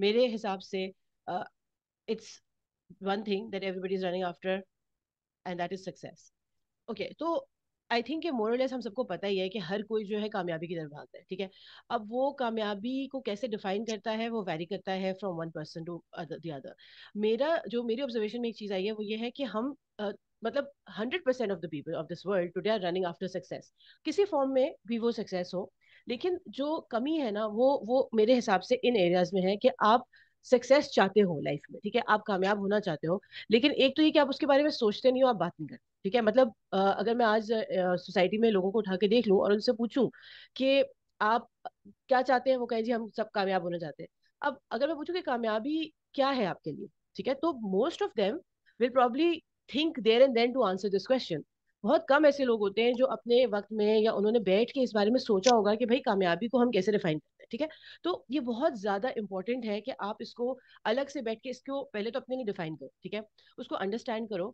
मेरे हिसाब से it's one thing that everybody is running after and that is success okay तो I think मोरलेस हम सबको पता ही है कि हर कोई जो है कामयाबी की तरफ भागता है ठीक है अब वो कामयाबी को कैसे डिफाइन करता है वो वेरी करता है from one person to the other मेरा जो मेरी ऑब्जर्वेशन में एक चीज़ आई है वो ये है कि हम uh, मतलब hundred percent of the people of this world today are running after success किसी फॉर्म में भी वो सक्सेस हो लेकिन जो कमी है ना वो वो मेरे हिसाब से इन एरियाज में है कि आप सक्सेस चाहते हो लाइफ में ठीक है आप कामयाब होना चाहते हो लेकिन एक तो ये कि आप उसके बारे में सोचते नहीं हो आप बात नहीं करते ठीक है मतलब अगर मैं आज सोसाइटी में लोगों को उठा के देख लूँ और उनसे पूछूं कि आप क्या चाहते हैं वो कहें जी हम सब कामयाब होना चाहते हैं अब अगर मैं पूछूँ कि कामयाबी क्या है आपके लिए ठीक है तो most of them will probably think there and then to answer this question बहुत कम ऐसे लोग होते हैं जो अपने वक्त में या उन्होंने बैठ के इस बारे में सोचा होगा कि भाई कामयाबी को हम कैसे डिफाइन करते हैं ठीक है तो ये बहुत ज्यादा इंपॉर्टेंट है कि आप इसको अलग से बैठ के इसको पहले तो अपने लिए डिफाइन करो ठीक है उसको अंडरस्टैंड करो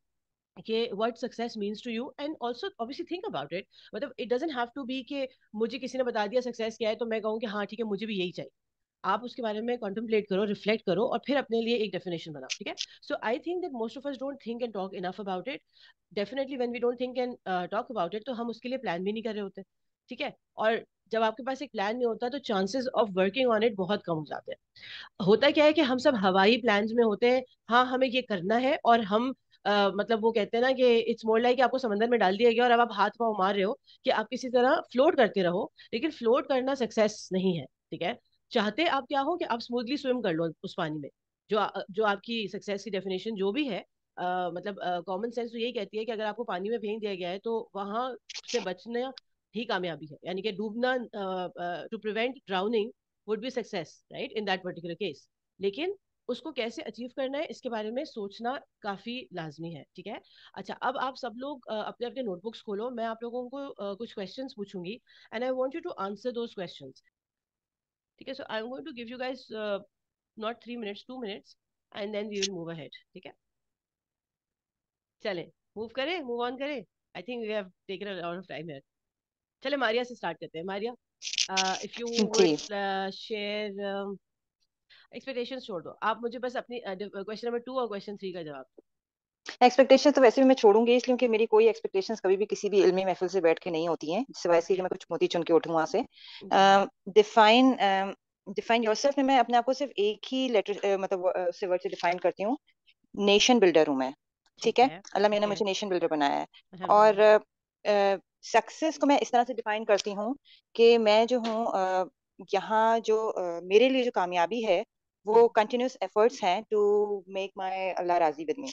कि what success means to you and also obviously think about it मतलब it doesn't have to be कि मुझे किसी ने बता दिया सक्सेस क्या है तो मैं कहूँ कि हाँ ठीक है मुझे भी यही चाहिए आप उसके बारे में कॉन्टम्पलेट करो रिफ्लेक्ट करो और फिर अपने लिए एक डेफिनेशन बनाओ ठीक है so I think that most of us don't think and talk enough about it definitely when we don't think and talk about it तो हम उसके लिए प्लान भी नहीं कर रहे होते ठीक है और जब आपके पास एक प्लान नहीं होता तो chances of working on it बहुत कम हो जाते हैं होता क्या है कि हम सब हवाई प्लान में होते हैं हाँ हमें ये करना है और हम Uh, मतलब वो कहते हैं ना कि इट्स मोर लाइक आपको समंदर में डाल दिया गया और अब आप हाथ पाँव मार रहे हो कि आप किसी तरह फ्लोट करते रहो लेकिन फ्लोट करना सक्सेस नहीं है ठीक है चाहते आप क्या हो कि आप स्मूथली स्विम कर लो उस पानी में जो जो आपकी सक्सेस की डेफिनेशन जो भी है आ, मतलब कॉमन सेंस तो यही कहती है कि अगर आपको पानी में फेंक दिया गया है तो वहां से अच्छा। बचना ही कामयाबी है यानी कि डूबना to prevent drowning would be success right in that particular case लेकिन उसको कैसे अचीव करना है इसके बारे में सोचना काफी लाजमी है ठीक है अच्छा अब आप सब लोग अपने अपने नोटबुक्स खोलो मैं आप लोगों को कुछ क्वेश्चंस पूछूंगी and I want you to answer those questions ठीक है so I am going to give you guys not three minutes two minutes and then we will move ahead ठीक है चले मूव करें मूव ऑन करें I think we have taken a lot of time here चले Maria से start करते हैं Maria if you would share expectations छोड़ दो आप मुझे बस अपनी क्वेश्चन नंबर 2 और क्वेश्चन 3 का जवाब दो एक्सपेक्टेशन तो वैसे भी मैं छोड़ूंगी इसलिए क्योंकि मेरी कोई एक्सपेक्टेशन कभी भी किसी भी इलमी महफिल से बैठ के नहीं होती हैं जिससे वैसे कि मैं कुछ मोती चुन के उठूँ वहां से डिफाइन डिफाइन योर सेल्फ में मैं अपने आप को सिर्फ एक ही लेटर uh, मतलब से वर्ड से डिफाइन करती हूँ नेशन बिल्डर हूँ मैं ठीक है अल्लाह मैंने मुझे नेशन बिल्डर बनाया है और सक्सेस uh, को मैं इस तरह से डिफाइन करती हूँ कि मैं जो हूँ यहाँ जो मेरे लिए जो कामयाबी है वो कंटिन्यूस एफर्ट्स हैं टू मेक माई अल्लाह राजी विद मी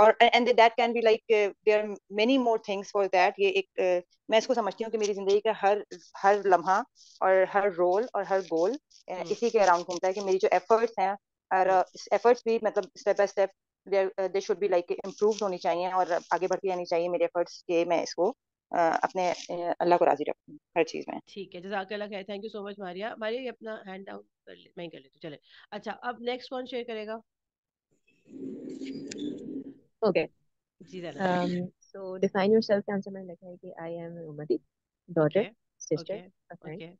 और and that can be like there are many more things for that ये एक uh, मैं इसको समझती हूँ कि मेरी जिंदगी का हर हर लम्हा और हर रोल और हर गोल uh, इसी के अराउंड घूमता है कि मेरी जो एफर्ट्स हैं और एफर्ट्स हम्म। uh, भी मतलब step by step they should be like improve होनी चाहिए और आगे बढ़ती रहनी चाहिए मेरे एफर्ट्स के मैं इसको Uh, अपने अल्लाह को राजी रखूं हर चीज में ठीक है जजाक अल्लाह खैर thank you so much Maria Maria ये अपना हैंड डाउन कर ले मैं कर लेती हूँ चले अच्छा अब नेक्स्ट कौन शेयर करेगा Okay. Um, so define yourself के आंसर मैंने लिखा है कि I am Umati, daughter, okay. sister, okay. a friend.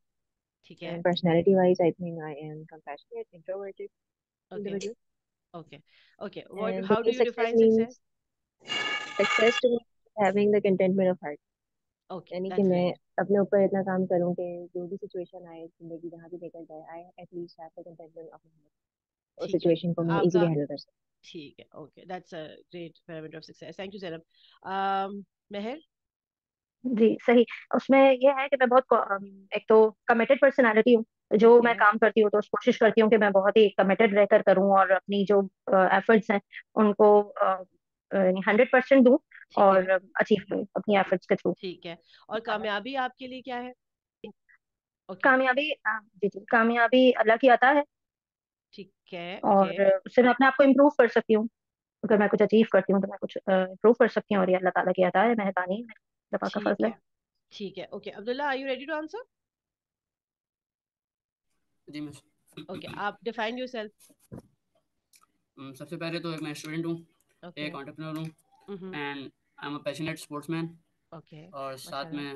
ठीक Okay. है. And personality wise, I think I am compassionate, introverted, okay. individual. Okay. Okay. What? And how do you success define success? Success to me having the contentment of heart. Okay. यानी कि मैं अपने ऊपर इतना काम करूं कि जो भी सिचुएशन आए जिंदगी जहां भी लेकर जाए i at least have the contentment of my heart. Situation को मैं इजीली हैंडल कर हूं ठीक है okay that's a great parameter of success thank you Zainab Mehar ji सही उसमें ये है कि मैं बहुत um, एक तो कमिटेड पर्सनालिटी हूँ जो मैं काम करती हूँ तो कोशिश करती हूँ कि मैं बहुत ही कमिटेड रहकर करूँ और अपनी जो एफर्ट्स uh, हैं उनको हंड्रेड uh, परसेंट दूँ और अचीव करूँ अपनी एफर्ट्स के थ्रू ठीक है और कामयाबी आपके लिए क्या है okay. कामयाबी हाँ, जी जी कामयाबी अल्लाह की आता है ठीक है और उससे मैं अपने आप को इम्प्रूव कर सकती हूँ अगर मैं कुछ अचीव करती हूँ तो मैं कुछ इम्प्रूव कर सकती हूँ और ये अल्लाह ताला की अता है मेहरबानी है अल्लाह का ठीक फजल है ठीक है okay Abdullah are you ready to answer जी मिस ओके आप डिफाइन योरसेल्फ सबसे पहले तो एक मैं स्टूडेंट हूँ ओके एक एंटरप्रेन्योर हूँ and I am a passionate sportsman okay और साथ में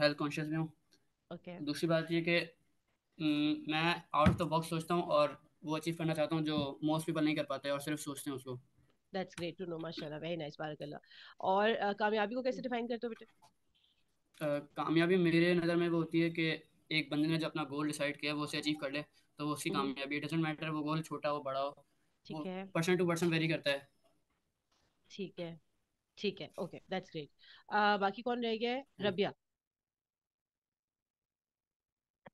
हेल्थ कॉन्शियस भी हूँ ओके दूसरी बात ये कि हम्म, मैं आउट ऑफ द बॉक्स सोचता हूँ और वो अचीव करना चाहता हूँ जो मोस्ट पीपल नहीं कर पाते और सिर्फ सोचते हैं उसको दैट्स ग्रेट टू नो माशाल्लाह वेरी नाइस बारकल्लाह और uh, कामयाबी को कैसे डिफाइन करते हो बेटे uh, कामयाबी मेरे नज़र में वो होती है कि एक बंदे ने जो अपना गोल डिसाइड किया वो उसे अचीव कर ले तो वो उसकी हम्म। कामयाबी इट डजंट मैटर वो गोल छोटा हो बड़ा हो ठीक है पर्सन टू पर्सन वेरी करता है ठीक है ठीक है ओके दैट्स ग्रेट बाकी कौन रह गया हम्म। रबिया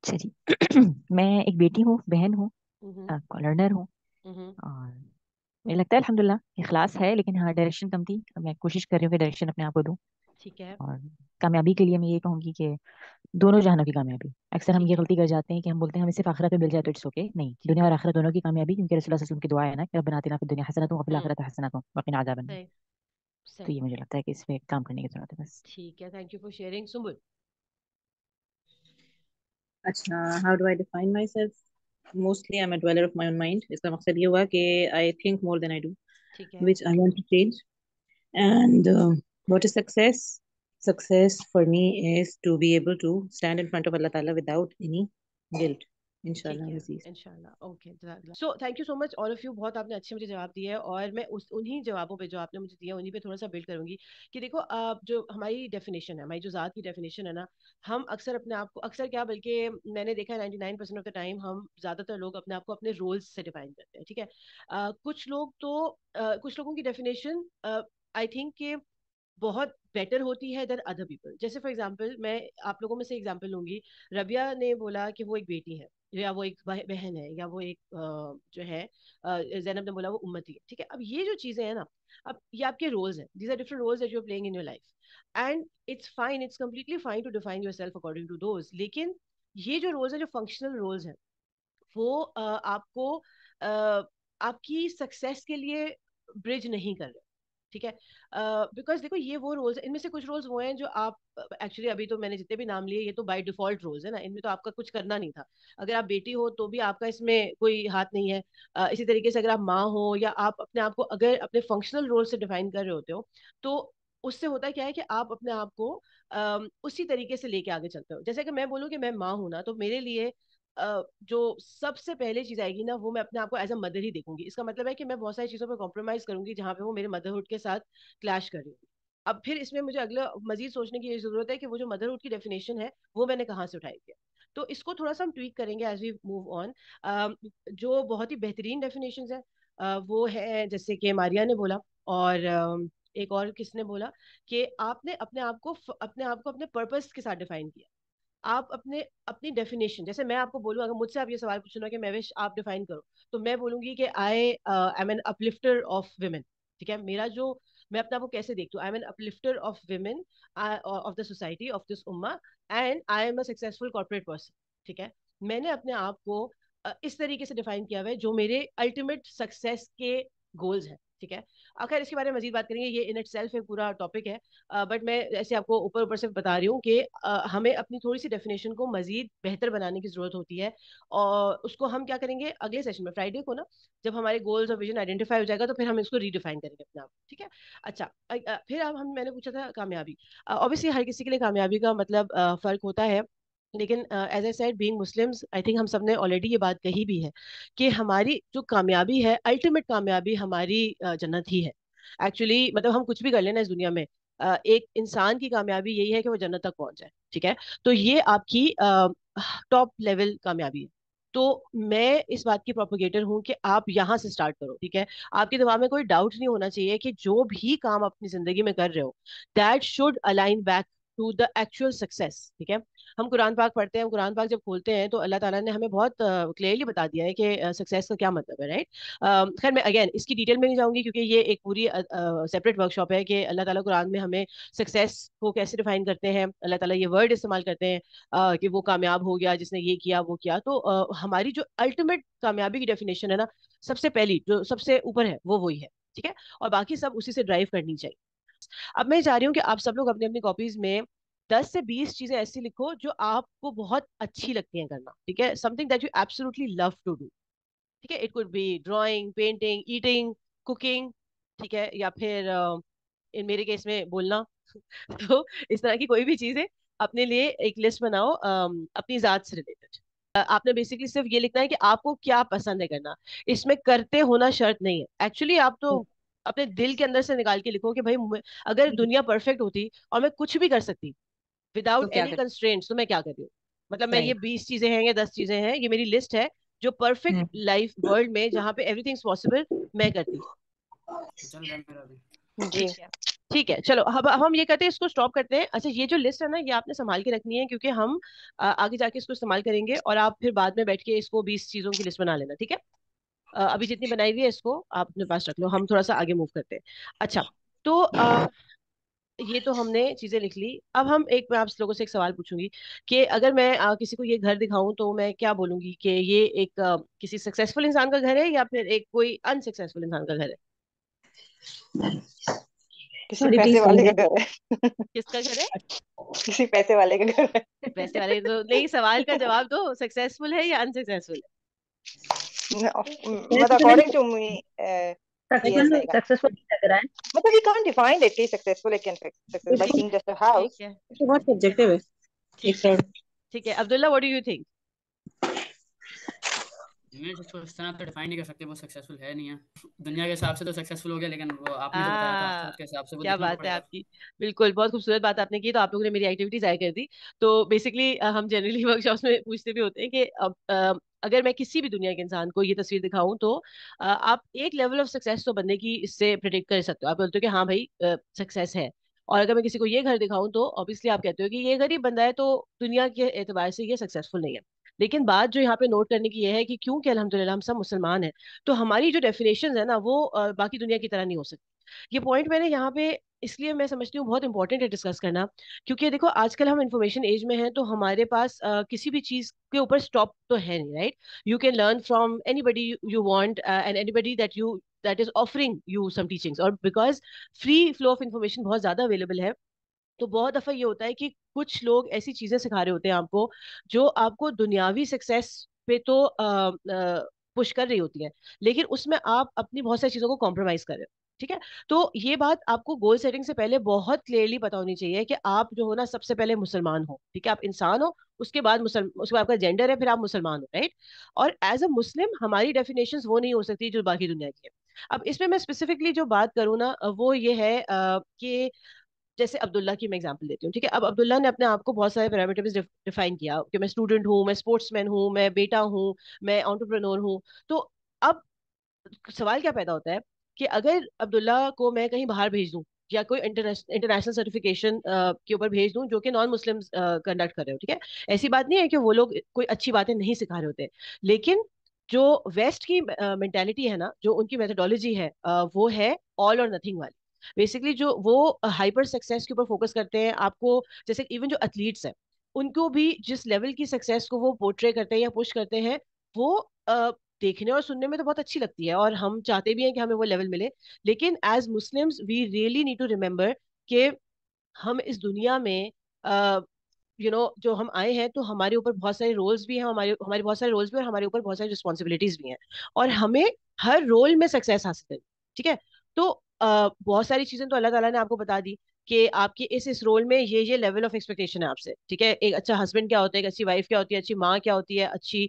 अच्छा जी मैं एक बेटी हूँ बहन हूँ हम्म कॉलर्नर हूँ हम्म। और मुझे लगता है अल्हम्दुलिल्लाह इखलास है लेकिन हाँ डायरेक्शन कम थी अब मैं कोशिश कर रही हूँ कि डायरेक्शन अपने आप को दूँ ठीक है और कामयाबी के लिए मैं ये कहूँगी कि दोनों जहानों की कामयाबी अक्सर हम ये गलती कर जाते हैं कि हम बोलते हैं हमें सिर्फ आखिरत में मिल जाए तो इट्स ओके नहीं दुनिया और है आखिरत दोनों की कामयाबी क्योंकि रसूलुल्लाह सल्लल्लाहु अलैहि वसल्लम की दुआ है ना कि रब्बना आतिना फिद दुनिया हसनतुम व फिल हम्म आखिरति हसनतुम व किना अज़ाबन्नार तो ये मुझे लगता है कि इस पे काम करने की जरूरत है बस ठीक है thank you for sharing Sumul how do I define myself mostly I'm a dweller of my own mind इसका मकसद ये हुआ कि I think more than I do which I want to change and uh, what is success success for me is to be able to stand in front of Allah Taala without any guilt so thank you so much all of you बहुत आपने अच्छे मुझे जवाब दिए और मैं उस उन्हीं जवाबों पे जो आपने मुझे दिया उन्हीं पे थोड़ा सा बिल्ड करूंगी कि देखो आप जो हमारी डेफिनेशन है हमारी जो ज़ात की डेफिनेशन है ना हम अक्सर अपने आप को अक्सर क्या बल्कि मैंने देखा है nine percent of the time हम ज़्यादातर लोग अपने आप को अपने रोल्स से डिफाइन करते हैं ठीक है uh, कुछ लोग तो uh, कुछ लोगों की डेफिनेशन आई थिंक के बहुत बेटर होती है देन अदर पीपल जैसे फॉर एग्जाम्पल मैं आप लोगों में से एग्जाम्पल लूंगी रबिया ने बोला कि वो एक बेटी है या वो एक बहन है या वो एक जो है जैनब ने बोला वो उम्मती है ठीक है अब ये जो चीज़ें हैं ना अब ये आपके रोल्स हैं these are different roles that you are playing in your life and it's fine it's completely fine to define yourself according to those लेकिन ये जो रोल्स हैं जो फंक्शनल रोल्स हैं वो आपको आपकी सक्सेस के लिए ब्रिज नहीं कर रहे ठीक है बिकॉज uh, देखो ये वो रोल्स इनमें से कुछ रोल्स वो हैं जो आप एक्चुअली अभी तो मैंने जितने भी नाम लिए ये तो बाय डिफॉल्ट रोल्स है ना इनमें तो आपका कुछ करना नहीं था अगर आप बेटी हो तो भी आपका इसमें कोई हाथ नहीं है uh, इसी तरीके से अगर आप माँ हो या आप अपने आप को अगर अपने फंक्शनल रोल से डिफाइन कर रहे होते हो तो उससे होता क्या है कि आप अपने आप को uh, उसी तरीके से लेके आगे चलते हो जैसे कि मैं बोलूँ कि मैं माँ हूँ ना तो मेरे लिए जो सबसे पहले चीज आएगी ना वो मैं अपने आप को एज अ मदर ही देखूंगी इसका मतलब है कि मैं बहुत सारी चीजों पर कॉम्प्रोमाइज करूंगी जहाँ पे वो मेरे मदरहुड के साथ क्लैश कर रही हूँ अब फिर इसमें मुझे अगला मजीद सोचने की जरूरत है कि वो जो मदरहुड की डेफिनेशन है वो मैंने कहाँ से उठाई थी तो इसको थोड़ा सा हम ट्वीट करेंगे एज वी मूव ऑन जो बहुत ही बेहतरीन डेफिनेशन है वो है जैसे कि मारिया ने बोला और एक और किसने बोला कि आपने अपने आप को अपने आप को अपने पर्पस के साथ डिफाइन किया आप अपने अपनी डेफिनेशन जैसे मैं आपको बोलूँ अगर मुझसे आप ये सवाल पूछना कि मैं विश आप डिफाइन करो तो मैं बोलूंगी कि I I am an uplifter of women ठीक है मेरा जो मैं अपने आप कैसे देखती हूँ I am an uplifter of women of the society of this उम्मा and I am a successful corporate person ठीक है मैंने अपने आप को uh, इस तरीके से डिफाइन किया हुआ है जो मेरे अल्टीमेट सक्सेस के गोल्स हैं ठीक है आखिर इसके बारे में मजीद बात करेंगे ये इन इट सेल्फ एक पूरा टॉपिक है बट मैं ऐसे आपको ऊपर ऊपर से बता रही हूँ कि हमें अपनी थोड़ी सी डेफिनेशन को मजीद बेहतर बनाने की ज़रूरत होती है और उसको हम क्या करेंगे अगले सेशन में फ्राइडे को ना जब हमारे गोल्स और विजन आइडेंटिफाई हो जाएगा तो फिर हम इसको रीडिफाइन करेंगे अपने आप ठीक है अच्छा फिर अब हम मैंने पूछा था कामयाबी ऑब्वियसली हर किसी के लिए कामयाबी का मतलब फ़र्क होता है लेकिन as I said being Muslims I think हम सब ने ऑलरेडी ये बात कही भी है कि हमारी जो कामयाबी है अल्टीमेट कामयाबी हमारी जन्नत ही है एक्चुअली मतलब हम कुछ भी कर लेना इस दुनिया में uh, एक इंसान की कामयाबी यही है कि वो जन्नत तक पहुंच जाए ठीक है तो ये आपकी टॉप लेवल कामयाबी है तो मैं इस बात की प्रोपोगेटर हूँ कि आप यहाँ से स्टार्ट करो ठीक है आपके दिमाग में कोई डाउट नहीं होना चाहिए कि जो भी काम अपनी जिंदगी में कर रहे हो that should align back to the actual success ठीक है हम कुरान पाक पढ़ते हैं हम कुरान पाक जब खोलते हैं तो अल्लाह ताला ने हमें बहुत क्लियरली बता दिया है कि सक्सेस का क्या मतलब है राइट खैर मैं अगेन इसकी डिटेल में नहीं जाऊँगी क्योंकि ये एक पूरी सेपरेट वर्कशॉप है कि अल्लाह ताला कुरान में हमें सक्सेस को कैसे डिफाइन करते हैं अल्लाह ताला ये वर्ड इस्तेमाल करते हैं कि वो कामयाब हो गया जिसने ये किया वो किया तो हमारी जो अल्टीमेट कामयाबी की डेफिनेशन है ना सबसे पहली जो सबसे ऊपर है वो वही है ठीक है और बाकी सब उसी से ड्राइव करनी चाहिए अब मैं चाह रही हूँ कि आप सब लोग अपनी अपनी कॉपीज में दस से बीस चीजें ऐसी लिखो जो आपको बहुत अच्छी लगती हैं करना ठीक है something that you absolutely love to do ठीक है it could be drawing painting eating cooking ठीक है या फिर इन मेरे केस में बोलना तो इस तरह की कोई भी चीज है अपने लिए एक लिस्ट बनाओ अपनी ज़ात से रिलेटेड आपने बेसिकली सिर्फ ये लिखना है कि आपको क्या पसंद है करना इसमें करते होना शर्त नहीं है एक्चुअली आप तो अपने दिल के अंदर से निकाल के लिखो कि भाई अगर हम्म। दुनिया परफेक्ट होती और मैं कुछ भी कर सकती विदाउट एनी कंस्ट्रेंट तो मैं क्या कर रही हूँ मतलब मैं ये बीस चीजें हैं या दस चीजें हैं ये मेरी लिस्ट है जो परफेक्ट लाइफ वर्ल्ड में जहाँ पे एवरीथिंग पॉसिबल मैं करती हूँ ठीक है चलो अब हम ये करते हैं इसको स्टॉप करते हैं अच्छा ये जो लिस्ट है ना ये आपने संभाल के रखनी है क्योंकि हम आगे जाके इसको इस्तेमाल करेंगे और आप फिर बाद में बैठ के इसको बीस चीजों की लिस्ट बना लेना ठीक है अभी जितनी बनाई हुई है इसको आप अपने पास रख लो हम थोड़ा सा आगे मूव करते हैं अच्छा तो आ, ये तो हमने चीजें लिख ली अब हम एक मैं आप लोगों से एक सवाल पूछूंगी कि अगर मैं आ, किसी को ये घर दिखाऊं तो मैं क्या बोलूंगी कि ये एक आ, किसी सक्सेसफुल इंसान का घर है या फिर एक कोई अनसक्सेसफुल इंसान का घर है किसी पैसे वाले का घर है किसका घर है किसी पैसे वाले का घर है पैसे वाले तो नहीं सवाल का जवाब दो सक्सेसफुल है या अनसक्सेसफुल मतलब according to me Successful, successful लग रहा we can't define it is successful it can successful by seeing just a house. ठीक है. What objective है? ठीक है. ठीक है. Abdullah, what do you think? Unit उसको तो इस तरह तो डिफाइन नहीं कर सकते वो सक्सेसफुल है नहीं है दुनिया के हिसाब से तो सक्सेसफुल हो गया लेकिन वो आपने आ, जो बताया था उसके हाँ, हिसाब से वो क्या बात है आपकी बिल्कुल बहुत खूबसूरत बात आपने की तो आप लोगों ने मेरी एक्टिविटी जाया कर दी तो बेसिकली हम जनरली वर्कशॉप्स में पूछते भी होते हैं कि अब अगर मैं किसी भी दुनिया के इंसान को ये तस्वीर दिखाऊं तो आप एक लेवल ऑफ सक्सेस तो बनने की इससे प्रिडिक्ट कर सकते हो आप बोलते हो कि हाँ भाई सक्सेस है और अगर मैं किसी को ये घर दिखाऊं तो ऑब्वियसली आप कहते हो कि ये गरीब बंदा है तो दुनिया के एतबार से ये सक्सेसफुल नहीं है लेकिन बात जो यहाँ पे नोट करने की यह है कि क्योंकि अलहमदिल्ला हम सब मुसलमान हैं तो हमारी जो डेफिनेशन है ना वो बाकी दुनिया की तरह नहीं हो सकती ये पॉइंट मैंने यहाँ पे इसलिए मैं समझती हूँ बहुत इंपॉर्टेंट है डिस्कस करना क्योंकि देखो आजकल हम इन्फॉर्मेशन एज में हैं तो हमारे पास आ, किसी भी चीज़ के ऊपर स्टॉप तो है नहीं right you can learn from anybody you want and anybody that you that is offering you some teachings और because free flow of information बहुत ज़्यादा अवेलेबल है तो बहुत दफ़ा ये होता है कि कुछ लोग ऐसी चीजें सिखा रहे होते हैं आपको जो आपको दुनियावी सक्सेस पे तो पुश कर रही होती है लेकिन उसमें आप अपनी बहुत सारी चीजों को कॉम्प्रोमाइज कर रहे हो ठीक है तो ये बात आपको गोल सेटिंग से पहले बहुत क्लियरली पता होनी चाहिए कि आप जो हो ना सबसे पहले मुसलमान हो ठीक है आप इंसान हो उसके बाद मुसलमान उसके बाद आपका जेंडर है फिर आप मुसलमान हो राइट और एज अ मुस्लिम हमारी डेफिनेशन वो नहीं हो सकती जो बाकी दुनिया की है अब इसमें मैं स्पेसिफिकली जो बात करूँ ना वो ये है कि जैसे अब्दुल्ला की मैं एग्जाम्पल देती हूँ ठीक है अब अब्दुल्ला ने अपने आप को बहुत सारे पैरामीटर्स डिफाइन किया कि मैं स्टूडेंट हूँ मैं स्पोर्ट्समैन हूँ मैं बेटा हूँ मैं ऑन्टरप्रनोर हूँ तो अब सवाल क्या पैदा होता है कि अगर अब्दुल्ला को मैं कहीं बाहर भेज दूँ या कोई इंटरनेशनल सर्टिफिकेशन के ऊपर भेज दूँ जो कि नॉन मुस्लिम कंडक्ट कर रहे हो ठीक है ऐसी बात नहीं है कि वो लोग कोई अच्छी बातें नहीं सिखा रहे होते लेकिन जो वेस्ट की uh, है ना जो उनकी मेथडोलॉजी है वो है ऑल और नथिंग वाली बेसिकली जो वो हाइपर सक्सेस के ऊपर फोकस करते हैं आपको जैसे इवन जो एथलीट्स हैं उनको भी जिस लेवल की सक्सेस को वो पोर्ट्रे करते हैं या पुश करते हैं वो आ, देखने और सुनने में तो बहुत अच्छी लगती है और हम चाहते भी हैं कि हमें वो लेवल मिले लेकिन as Muslims we really need to remember कि हम इस दुनिया में यू you नो know, जो हम आए हैं तो हमारे ऊपर बहुत सारे रोल्स भी हैं हमारे हमारे बहुत सारे रोल्स भी और हमारे ऊपर बहुत सारी रिस्पॉन्सिबिलिटीज भी हैं और हमें हर रोल में सक्सेस हासिल करनी ठीक है तो बहुत सारी चीजें तो अल्लाह ताला ने आपको बता दी कि आपके इस इस रोल में ये ये लेवल ऑफ एक्सपेक्टेशन है आपसे ठीक है एक अच्छा हस्बैंड क्या होता है एक अच्छी वाइफ क्या होती है अच्छी माँ क्या होती है अच्छी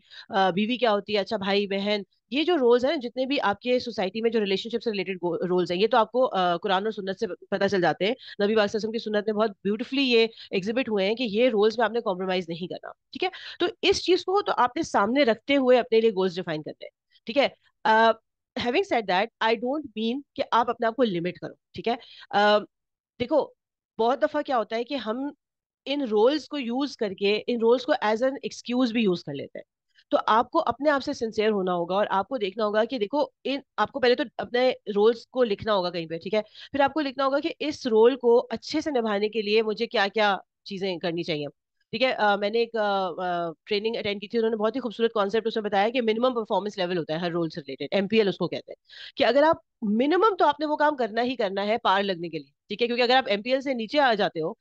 बीवी क्या होती है अच्छा भाई बहन ये जो रोल्स हैं जितने भी आपके सोसाइटी में जो रिलेशनशिप से रिलेटेड रोल्स हैं ये तो आपको कुरान और सुन्नत से पता चल जाते हैं नबी वसम की सुन्नत में बहुत ब्यूटीफुली ये एग्जिबिट हुए हैं कि ये रोल्स में आपने कॉम्प्रोमाइज नहीं करना ठीक है तो इस चीज को तो आपने सामने रखते हुए अपने लिए गोल्स डिफाइन करते हैं ठीक है having said that I don't mean कि आप अपने आप को लिमिट करो ठीक है uh, देखो बहुत दफ़ा क्या होता है कि हम इन रोल्स को यूज़ करके इन रोल्स को एज एन एक्सक्यूज़ भी यूज़ कर लेते हैं तो आपको अपने आप से सिंसियर होना होगा और आपको देखना होगा कि देखो इन आपको पहले तो अपने रोल्स को लिखना होगा कहीं पे ठीक है फिर आपको लिखना होगा कि इस रोल को अच्छे से निभाने के लिए मुझे क्या क्या चीज़ें करनी चाहिए ठीक है मैंने एक ट्रेनिंग अटेंड की थी उन्होंने बहुत ही खूबसूरत कॉन्सेप्ट उसमें बताया कि मिनिमम परफॉर्मेंस लेवल होता है हर रोल से रिलेटेड एमपीएल उसको कहते हैं कि अगर आप मिनिमम तो आपने वो काम करना ही करना है पार लगने के लिए ठीक है क्योंकि अगर आप एमपीएल से नीचे आ जाते हो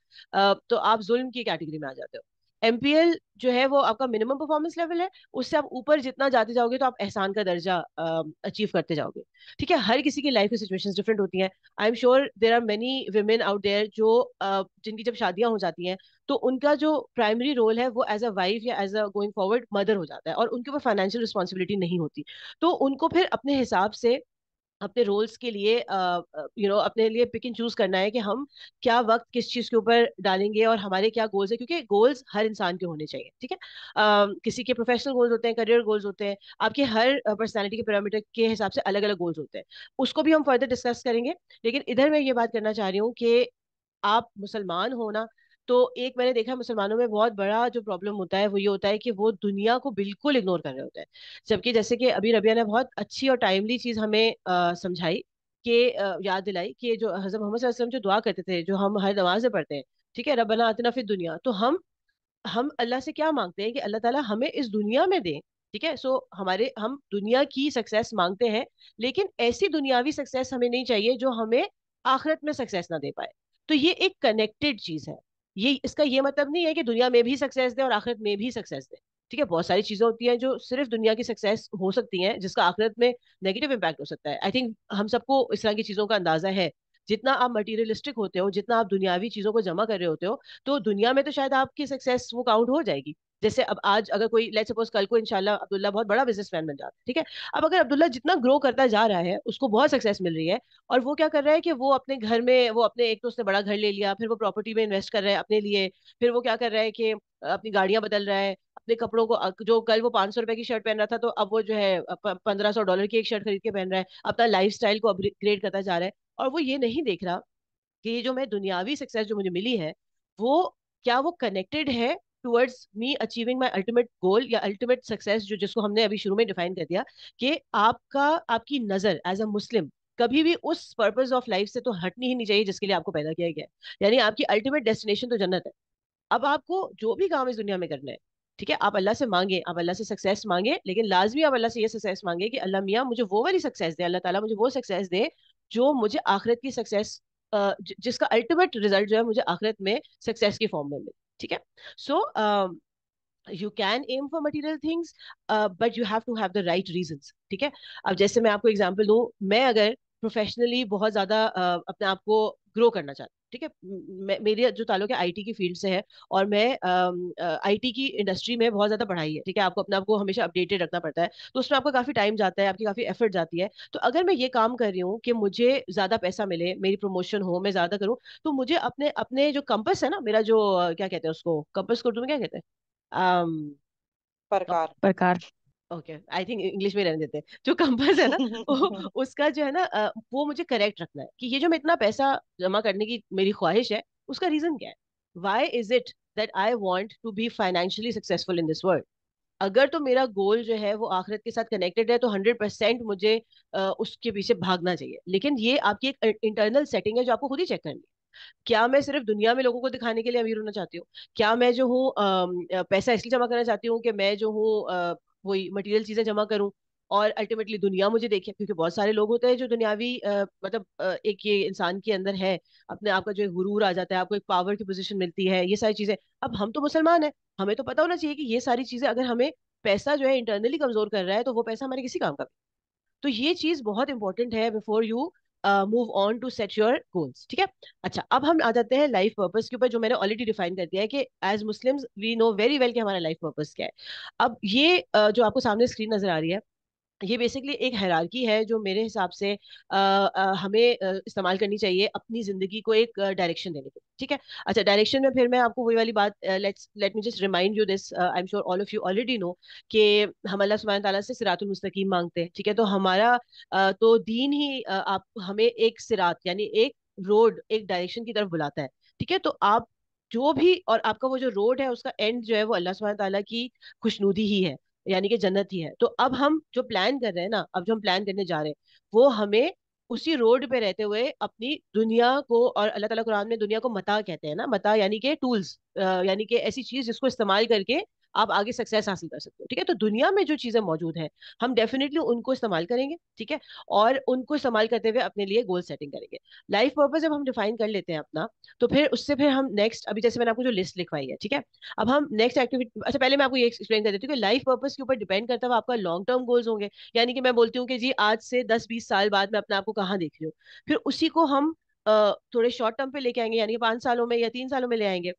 तो आप जुल्म की कैटेगरी में आ जाते हो एमपीएल जो है वो आपका मिनिमम परफॉर्मेंस लेवल है उससे आप ऊपर जितना जाते जाओगे तो आप एहसान का दर्जा अचीव करते जाओगे ठीक है हर किसी की लाइफ की सिचुएशंस डिफरेंट होती हैं I am sure there are many women out there जो uh, जिनकी जब शादियां हो जाती हैं तो उनका जो प्राइमरी रोल है वो एज अ वाइफ या as a going forward mother हो जाता है और उनके ऊपर फाइनेंशियल रिस्पॉन्सिबिलिटी नहीं होती तो उनको फिर अपने हिसाब से अपने रोल्स के लिए you uh, know you know, अपने लिए पिक एंड चूज करना है कि हम क्या वक्त किस चीज़ के ऊपर डालेंगे और हमारे क्या गोल्स है क्योंकि गोल्स हर इंसान के होने चाहिए ठीक है uh, किसी के प्रोफेशनल गोल्स होते हैं करियर गोल्स होते हैं आपके हर पर्सनैलिटी के पैरामीटर के हिसाब से अलग अलग गोल्स होते हैं उसको भी हम फर्दर डिस्कस करेंगे लेकिन इधर मैं ये बात करना चाह रही हूँ कि आप मुसलमान होना तो एक मैंने देखा मुसलमानों में बहुत बड़ा जो प्रॉब्लम होता है वो ये होता है कि वो दुनिया को बिल्कुल इग्नोर कर रहे होते हैं जबकि जैसे कि अभी रबिया ने बहुत अच्छी और टाइमली चीज़ हमें समझाई कि याद दिलाई कि जो हजर मोहम्मद वसलम जो दुआ करते थे जो हम हर नमाज में पढ़ते हैं ठीक है रबना आतना फिर दुनिया तो हम हम अल्लाह से क्या मांगते हैं कि अल्लाह ताला हमें इस दुनिया में दें ठीक है सो हमारे हम दुनिया की सक्सेस मांगते हैं लेकिन ऐसी दुनियावी सक्सेस हमें नहीं चाहिए जो हमें आखिरत में सक्सेस ना दे पाए तो ये एक कनेक्टेड चीज है ये इसका ये मतलब नहीं है कि दुनिया में भी सक्सेस दे और आखिरत में भी सक्सेस दे ठीक है बहुत सारी चीजें होती हैं जो सिर्फ दुनिया की सक्सेस हो सकती हैं जिसका आखिरत में नेगेटिव इम्पैक्ट हो सकता है आई थिंक हम सबको इस तरह की चीजों का अंदाजा है जितना आप मटीरियलिस्टिक होते हो जितना आप दुनियावी चीजों को जमा कर रहे होते हो तो दुनिया में तो शायद आपकी सक्सेस वो काउंट हो जाएगी जैसे अब आज अगर कोई लेट सपोज कल को इनशाला अब्दुल्ला बहुत बड़ा बिजनेसमैन बन जाता है ठीक है अब अगर अब्दुल्ला जितना ग्रो करता जा रहा है उसको बहुत सक्सेस मिल रही है और वो क्या कर रहा है कि वो अपने घर में वो अपने एक तो उसने बड़ा घर ले लिया फिर वो प्रॉपर्टी में इन्वेस्ट कर रहा है अपने लिए फिर वो क्या कर रहा है कि अपनी गाड़ियां बदल रहा है अपने कपड़ों को जो कल वो पांच सौ रुपए की शर्ट पहन रहा था तो अब वो जो है पंद्रह सौ डॉलर की एक शर्ट खरीद के पहन रहा है अपना लाइफ को अपग्रेड करता जा रहा है और वो ये नहीं देख रहा कि ये जो मैं दुनियावी सक्सेस जो मुझे मिली है वो क्या वो कनेक्टेड है towards me achieving my ultimate goal या अल्टीमेट सक्सेस जो जिसको हमने अभी शुरू में डिफाइन कर दिया कि आपका आपकी नज़र एज अ मुस्लिम कभी भी उस पर्पज ऑफ लाइफ से तो हटनी ही नहीं चाहिए जिसके लिए आपको पैदा किया गया है यानी आपकी अल्टीमेट डेस्टिनेशन तो जन्नत है अब आपको जो भी काम इस दुनिया में करना है ठीक है आप अल्लाह से मांगे आप अल्लाह से सक्सेस मांगे लेकिन लाजमी आप अल्लाह से ये सक्सेस मांगे कि अल्लाह मियाँ मुझे वो वाली सक्सेस दे अल्लाह ताला मुझे वो सक्सेस दे जो मुझे आखिरत की सक्सेस जिसका अल्टीमेट रिजल्ट जो है मुझे आखिरत में सक्सेस की फॉर्म में मिले ठीक है so you can aim for material things but you have to have the right reason ठीक है अब जैसे मैं आपको एग्जाम्पल दू मैं अगर प्रोफेशनली बहुत ज़्यादा uh, अपने आप को ग्रो करना चाहती ठीक है मेरे जो ताल्लुक है आईटी की फील्ड से है और मैं आईटी की इंडस्ट्री में बहुत ज़्यादा पढ़ाई है ठीक है आपको अपने आपको हमेशा अपडेटेड रखना पड़ता है तो उसमें आपका काफ़ी टाइम जाता है आपकी काफ़ी एफर्ट जाती है तो अगर मैं ये काम कर रही हूँ कि मुझे ज़्यादा पैसा मिले मेरी प्रमोशन हो मैं ज़्यादा करूँ तो मुझे अपने अपने जो कंपस है ना मेरा जो क्या कहते हैं उसको कंपस को क्या कहते हैं प्रकार प्रकार ओके आई थिंक इंग्लिश में रहने देते जो कंपास है ना वो, उसका जो है ना वो मुझे करेक्ट रखना है कि ये जो मैं इतना पैसा जमा करने की मेरी ख्वाहिश है उसका रीजन क्या है why is it that I want to be financially successful in this world अगर तो मेरा गोल जो है वो आखिरत के साथ कनेक्टेड है तो हंड्रेड परसेंट मुझे आ, उसके पीछे भागना चाहिए लेकिन ये आपकी एक इंटरनल सेटिंग है जो आपको खुद ही चेक करनी है क्या मैं सिर्फ दुनिया में लोगों को दिखाने के लिए अमीर होना चाहती हूँ क्या मैं जो हूँ पैसा इसलिए जमा करना चाहती हूँ कि मैं जो हूँ वही मटेरियल चीजें जमा करूँ और अल्टीमेटली दुनिया मुझे देखे क्योंकि बहुत सारे लोग होते हैं जो दुनियावी मतलब एक ये इंसान के अंदर है अपने आपका जो हुरूर आ जाता है आपको एक पावर की पोजिशन मिलती है ये सारी चीजें अब हम तो मुसलमान है हमें तो पता होना चाहिए कि ये सारी चीजें अगर हमें पैसा जो है इंटरनली कमजोर कर रहा है तो वो पैसा हमारे किसी काम का तो ये चीज बहुत इंपॉर्टेंट है before you move on to set your goals ठीक है अच्छा अब हम आ जाते हैं लाइफ पर्पस के ऊपर जो मैंने ऑलरेडी डिफाइन कर दिया है कि as Muslims we know very well कि हमारा लाइफ पर्पस क्या है अब ये uh, जो आपको सामने स्क्रीन नजर आ रही है ये बेसिकली एक हैरारकी है जो मेरे हिसाब से आ, आ, हमें इस्तेमाल करनी चाहिए अपनी जिंदगी को एक डायरेक्शन देने के ठीक है अच्छा डायरेक्शन में फिर मैं आपको वही वाली बात let's let me just remind you this I am sure all of you already know कि हम अल्लाह सुबह तला से सिरातुल मुस्तकीम मांगते हैं ठीक है तो हमारा आ, तो दीन ही आ, आप हमें एक सिरात यानी एक रोड एक डायरेक्शन की तरफ बुलाता है ठीक है तो आप जो भी और आपका वो जो रोड है उसका एंड जो है वो अल्लाह सुबह तला की खुशनुदी ही है यानी कि जन्नत ही है तो अब हम जो प्लान कर रहे हैं ना अब जो हम प्लान करने जा रहे हैं वो हमें उसी रोड पे रहते हुए अपनी दुनिया को और अल्लाह ताला कुरान में दुनिया को मता कहते हैं ना मता यानी कि टूल्स यानी कि ऐसी चीज जिसको इस्तेमाल करके आप आगे सक्सेस हासिल कर सकते हो ठीक है तो दुनिया में जो चीजें मौजूद हैं हम डेफिनेटली उनको इस्तेमाल करेंगे ठीक है और उनको इस्तेमाल करते हुए अपने लिए गोल सेटिंग करेंगे लाइफ पर्पज जब हम डिफाइन कर लेते हैं अपना तो फिर उससे फिर हम नेक्स्ट अभी जैसे मैंने आपको जो लिस्ट लिखवाई है ठीक है अब हम नेक्स्ट एक्टिविटी अच्छा पहले मैं आपको ये एक्सप्लेन कर देती हूँ कि लाइफ पर्पज के ऊपर डिपेंड करता हुआ आपका लॉन्ग टर्म गोल्स होंगे यानी कि मैं बोलती हूँ कि जी आज से दस बीस साल बाद मैं अपने आपको कहाँ देख रही हूँ फिर उसी को हम थोड़े शॉर्ट टर्म पे लेके आएंगे यानी कि पांच सालों में या तीन सालों में ले आएंगे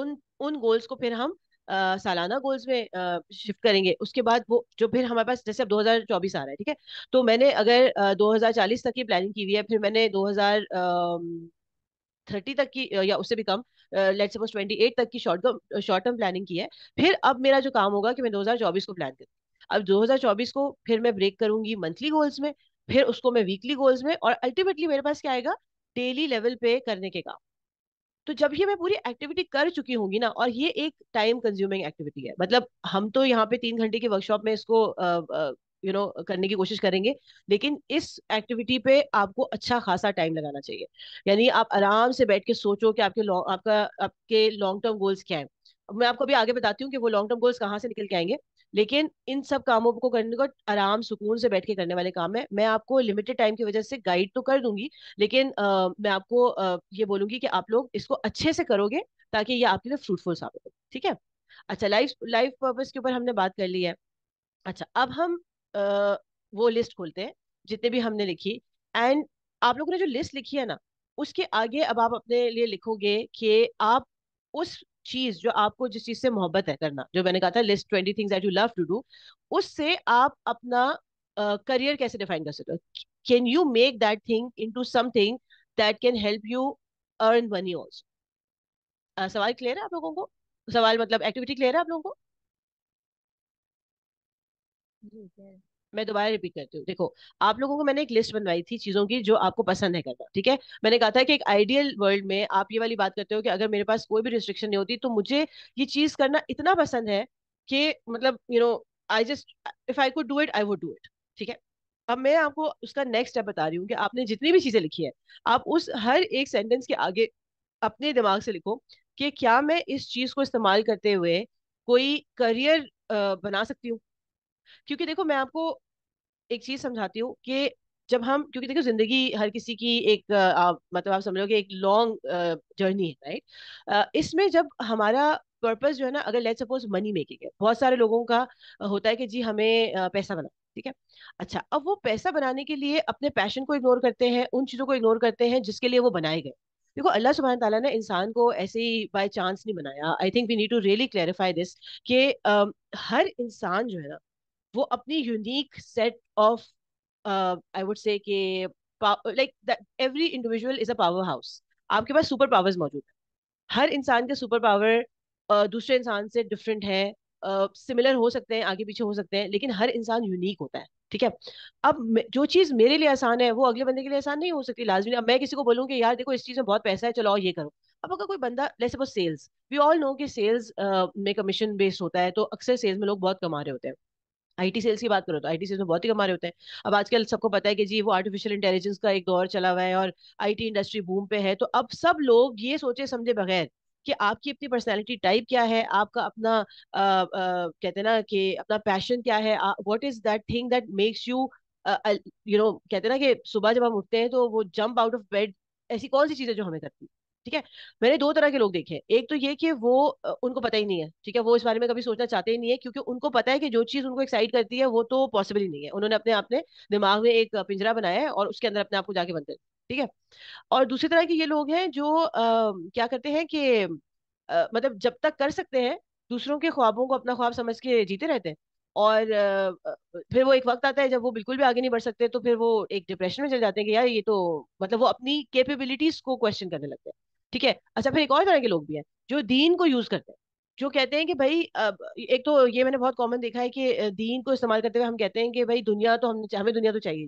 उन उन गोल्स को फिर हम सालाना गोल्स में शिफ्ट करेंगे उसके बाद वो जो फिर हमारे पास जैसे अब 2024 आ रहा है ठीक है तो मैंने अगर 2040 तक की प्लानिंग की हुई है फिर मैंने 2030 थर्टी तक की या उससे भी कम लेट सपोज ट्वेंटी एट तक की शॉर्ट शॉर्ट टर्म प्लानिंग की है फिर अब मेरा जो काम होगा कि मैं 2024 को प्लान करूँ अब 2024 को फिर मैं ब्रेक करूंगी मंथली गोल्स में फिर उसको मैं वीकली गोल्स में और अल्टीमेटली मेरे पास क्या आएगा डेली लेवल पे करने के काम तो जब ये मैं पूरी एक्टिविटी कर चुकी होंगी ना और ये एक टाइम कंज्यूमिंग एक्टिविटी है मतलब हम तो यहाँ पे तीन घंटे की वर्कशॉप में इसको यू नो करने की कोशिश करेंगे लेकिन इस एक्टिविटी पे आपको अच्छा खासा टाइम लगाना चाहिए यानी आप आराम से बैठ के सोचो कि आपके आपका आपके लॉन्ग टर्म गोल्स क्या है मैं आपको अभी आगे बताती हूँ कि वो लॉन्ग टर्म गोल्स कहाँ से निकल के आएंगे लेकिन इन सब कामों को करने को आराम सुकून से बैठ के करने वाले काम है मैं आपको लिमिटेड टाइम की वजह से गाइड तो कर दूंगी लेकिन आ, मैं आपको आ, ये बोलूंगी कि आप लोग इसको अच्छे से करोगे ताकि ये आपके लिए फ्रूटफुल साबित हो ठीक है अच्छा लाइफ लाइफ पर्पज के ऊपर हमने बात कर ली है अच्छा अब हम आ, वो लिस्ट खोलते हैं जितने भी हमने लिखी एंड आप लोगों ने जो लिस्ट लिखी है ना उसके आगे अब आप अपने लिए लिखोगे कि आप उस चीज जो आपको जिस चीज से मोहब्बत है करना जो मैंने कहा था list twenty things that you love to do उससे आप अपना करियर uh, कैसे डिफाइन कर सकते हो can you make that thing to something that can help you earn money also सवाल क्लियर है आप लोगों को सवाल मतलब एक्टिविटी क्लियर है आप लोगों को मैं दोबारा रिपीट करती हूँ देखो आप लोगों को मैंने एक लिस्ट बनवाई थी चीजों की जो आपको पसंद है करना ठीक है मैंने कहा था कि एक आइडियल वर्ल्ड में आप ये वाली बात करते हो कि अगर मेरे पास कोई भी रिस्ट्रिक्शन नहीं होती तो मुझे ये चीज करना इतना पसंद है कि मतलब you know I just if I could do it I would do it ठीक है अब मैं आपको उसका नेक्स्ट स्टेप बता रही हूँ कि आपने जितनी भी चीजें लिखी है आप उस हर एक सेंटेंस के आगे अपने दिमाग से लिखो कि क्या मैं इस चीज को इस्तेमाल करते हुए कोई करियर बना सकती हूँ क्योंकि देखो मैं आपको एक चीज समझाती हूँ कि जब हम क्योंकि देखो जिंदगी हर किसी की एक आ, मतलब आप समझोगे एक लॉन्ग जर्नी है राइट इसमें जब हमारा पर्पज जो है ना अगर लेट सपोज मनी मेकिंग है बहुत सारे लोगों का होता है कि जी हमें पैसा बना ठीक है अच्छा अब वो पैसा बनाने के लिए अपने पैशन को इग्नोर करते हैं उन चीजों को इग्नोर करते हैं जिसके लिए वो बनाए गए देखो अल्लाह सुबह ताला ने इंसान को ऐसे ही बाय चांस नहीं बनाया I think we need to really clarify this कि हर इंसान जो है ना वो अपनी unique set of I would say के like every individual is a powerhouse आपके पास सुपर पावर्स मौजूद है हर इंसान के सुपर पावर uh, दूसरे इंसान से डिफरेंट है सिमिलर हो सकते हैं आगे पीछे हो सकते हैं लेकिन हर इंसान यूनिक होता है ठीक है अब जो चीज़ मेरे लिए आसान है वो अगले बंदे के लिए आसान नहीं हो सकती लाजमी अब मैं किसी को बोलूँ कि यार देखो इस चीज़ में बहुत पैसा है चलो ये करो अब अगर कोई बंदा let's sales we all know कि सेल्स uh, में कमीशन बेस्ड होता है तो अक्सर सेल्स में लोग बहुत कमा रहे होते हैं आईटी सेल्स की बात करो तो आईटी सेल्स में बहुत ही कमारे होते हैं अब आजकल सबको पता है कि जी वो आर्टिफिशियल इंटेलिजेंस का एक दौर चला हुआ है और आईटी इंडस्ट्री बूम पे है तो अब सब लोग ये सोचे समझे बगैर कि आपकी अपनी पर्सनैलिटी टाइप क्या है आपका अपना आ, आ, कहते हैं ना कि अपना पैशन क्या है what is that thing that makes you you know कहते हैं ना कि सुबह जब हम उठते हैं तो वो जंप आउट ऑफ बेड ऐसी कौन सी चीज़ें जो हमें करती है ठीक है मैंने दो तरह के लोग देखे एक तो ये कि वो उनको पता ही नहीं है ठीक है वो इस बारे में कभी सोचना चाहते ही नहीं है क्योंकि उनको पता है कि जो चीज उनको एक्साइट करती है वो तो पॉसिबल ही नहीं है उन्होंने अपने अपने दिमाग में एक पिंजरा बनाया है और उसके अंदर अपने आप को जाके बनते हैं ठीक है और दूसरी तरह के ये लोग हैं जो आ, क्या करते हैं कि आ, मतलब जब तक कर सकते हैं दूसरों के ख्वाबों को अपना ख्वाब समझ के जीते रहते हैं और फिर वो एक वक्त आता है जब वो बिल्कुल भी आगे नहीं बढ़ सकते तो फिर वो एक डिप्रेशन में चले जाते हैं कि यार ये तो मतलब वो अपनी कैपेबिलिटीज को क्वेश्चन करने लगते हैं ठीक है अच्छा फिर एक और तरह के लोग भी हैं जो दीन को यूज करते हैं जो कहते हैं कि भाई एक तो ये मैंने बहुत कॉमन देखा है कि दीन को इस्तेमाल करते हुए हम कहते हैं कि भाई दुनिया तो हमने हमें दुनिया तो चाहिए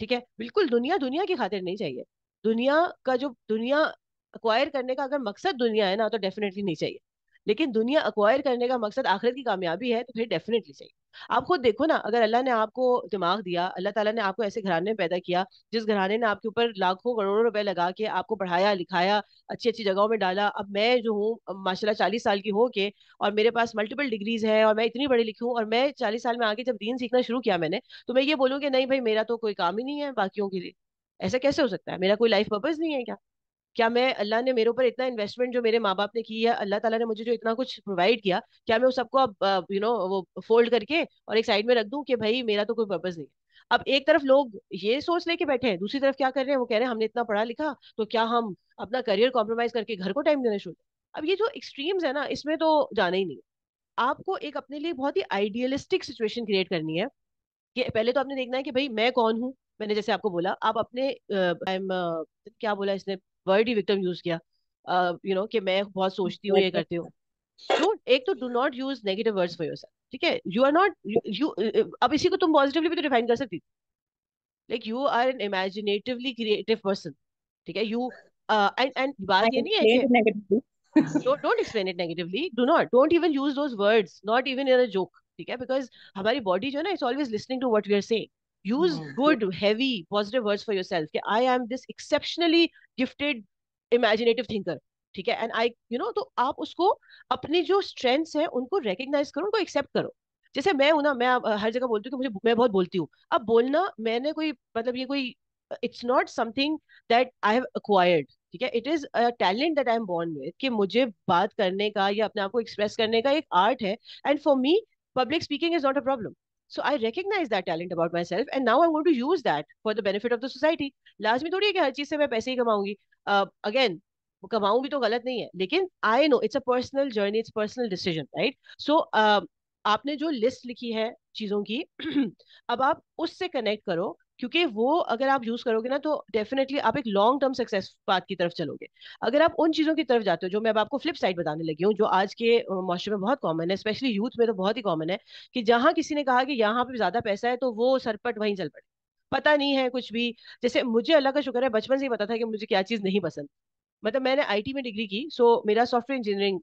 ठीक है बिल्कुल दुनिया दुनिया की खातिर नहीं चाहिए दुनिया का जो दुनिया अक्वायर करने का अगर मकसद दुनिया है ना तो डेफिनेटली नहीं चाहिए लेकिन दुनिया अक्वायर करने का मकसद आखिरत की कामयाबी है तो फिर डेफिनेटली चाहिए आप खुद देखो ना अगर अल्लाह ने आपको दिमाग दिया अल्लाह ताला ने आपको ऐसे घराने में पैदा किया जिस घराने ने आपके ऊपर लाखों करोड़ों रुपए लगा के आपको पढ़ाया लिखाया अच्छी अच्छी जगहों में डाला अब मैं जो हूँ माशाल्लाह चालीस साल की हो के और मेरे पास मल्टीपल डिग्रीज है और मैं इतनी पढ़ी लिखी हूँ और मैं चालीस साल में आगे जब दीन सीखना शुरू किया मैंने तो मैं ये बोलूँ कि नहीं भाई मेरा तो कोई काम ही नहीं है बाकियों के लिए ऐसा कैसे हो सकता है मेरा कोई लाइफ पर्पज नहीं है क्या क्या मैं अल्लाह ने मेरे ऊपर इतना इन्वेस्टमेंट जो मेरे माँ बाप ने की है अल्लाह ताला ने मुझे जो इतना कुछ प्रोवाइड किया क्या मैं उस सबको अब यू नो वो फोल्ड करके और एक साइड में रख दूं कि भाई मेरा तो कोई पर्पज नहीं अब एक तरफ लोग ये सोच लेके बैठे हैं दूसरी तरफ क्या कर रहे हैं वो कह रहे हैं हमने इतना पढ़ा लिखा तो क्या हम अपना करियर कॉम्प्रोमाइज करके घर को टाइम देना शुरू अब ये जो एक्सट्रीम्स है ना इसमें तो जाना ही नहीं आपको एक अपने लिए बहुत ही आइडियलिस्टिक सिचुएशन क्रिएट करनी है कि पहले तो आपने देखना है कि भाई मैं कौन हूँ मैंने जैसे आपको बोला आप अपने आ, आ, क्या बोला इसने वर्ड ही विक्टिम यूज किया यू नो कि मैं बहुत सोचती हूँ ये करती हूँ तो एक तो do not use negative words for yourself ठीक है यू आर नॉट यू अब इसी को तुम पॉजिटिवली भी तो डिफाइन कर सकती like you are an imaginatively creative person ठीक है यू एंड एंड बात ये नहीं है don't don't explain it negatively do not don't even use those words not even in a joke ठीक है बिकॉज हमारी बॉडी जो है ना it's always listening to what we are saying use good heavy positive words for yourself कि I am this exceptionally gifted imaginative thinker ठीक है and I you know तो आप उसको अपनी जो स्ट्रेंथ्स हैं उनको रिकग्नाइज करो उनको एक्सेप्ट करो जैसे मैं हूं ना मैं हर जगह बोलती हूँ कि मुझे मैं बहुत बोलती हूँ अब बोलना मैंने कोई मतलब ये कोई it's not something that I have acquired ठीक है it is a talent that I am born with कि मुझे बात करने का या अपने आप को एक्सप्रेस करने का एक आर्ट है and for me public speaking is not a problem So I recognize that talent about myself, and now I'm going to use that for the benefit of the society. लाजमी थोड़ी है कि हर चीज से मैं पैसे ही कमाऊंगी अगेन uh, कमाऊं भी तो गलत नहीं है लेकिन I know it's a personal journey it's personal decision right so आपने जो लिस्ट लिखी है चीज़ों की अब आप उससे कनेक्ट करो क्योंकि वो अगर आप यूज करोगे ना तो डेफिनेटली आप एक लॉन्ग टर्म सक्सेस पाथ की तरफ चलोगे अगर आप उन चीजों की तरफ जाते हो जो मैं अब आपको फ्लिप साइड बताने लगी हूँ जो आज के माशरे में बहुत कॉमन है स्पेशली यूथ में तो बहुत ही कॉमन है कि जहां किसी ने कहा कि यहाँ पे ज्यादा पैसा है तो वो सरपट वहीं चल पड़े पता नहीं है कुछ भी जैसे मुझे अल्लाह का शुक्र है बचपन से ही पता था कि मुझे क्या चीज़ नहीं पसंद मतलब मैंने आईटी में डिग्री की सो मेरा सॉफ्टवेयर इंजीनियरिंग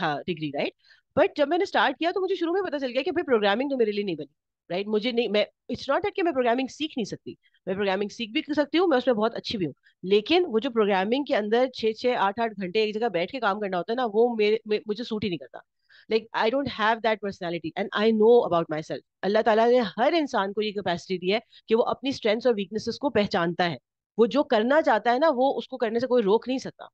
था डिग्री राइट बट जब मैंने स्टार्ट किया तो मुझे शुरू में पता चल गया कि भाई प्रोग्रामिंग तो मेरे लिए नहीं बनी राइट मुझे नहीं मैं इट्स नॉट दैट कि मैं प्रोग्रामिंग सीख नहीं सकती मैं प्रोग्रामिंग सीख भी कर सकती हूँ मैं उसमें बहुत अच्छी भी हूँ लेकिन वो जो प्रोग्रामिंग के अंदर छः छः आठ आठ घंटे एक जगह बैठ के काम करना होता है ना वो मेरे मुझे सूट ही नहीं करता like I don't have that personality and I know about myself Allah तला ने हर इंसान को ये कैपेसिटी दी है कि वो अपनी स्ट्रेंथ्स और वीकनेसेस को पहचानता है वो जो करना चाहता है ना वो उसको करने से कोई रोक नहीं सकता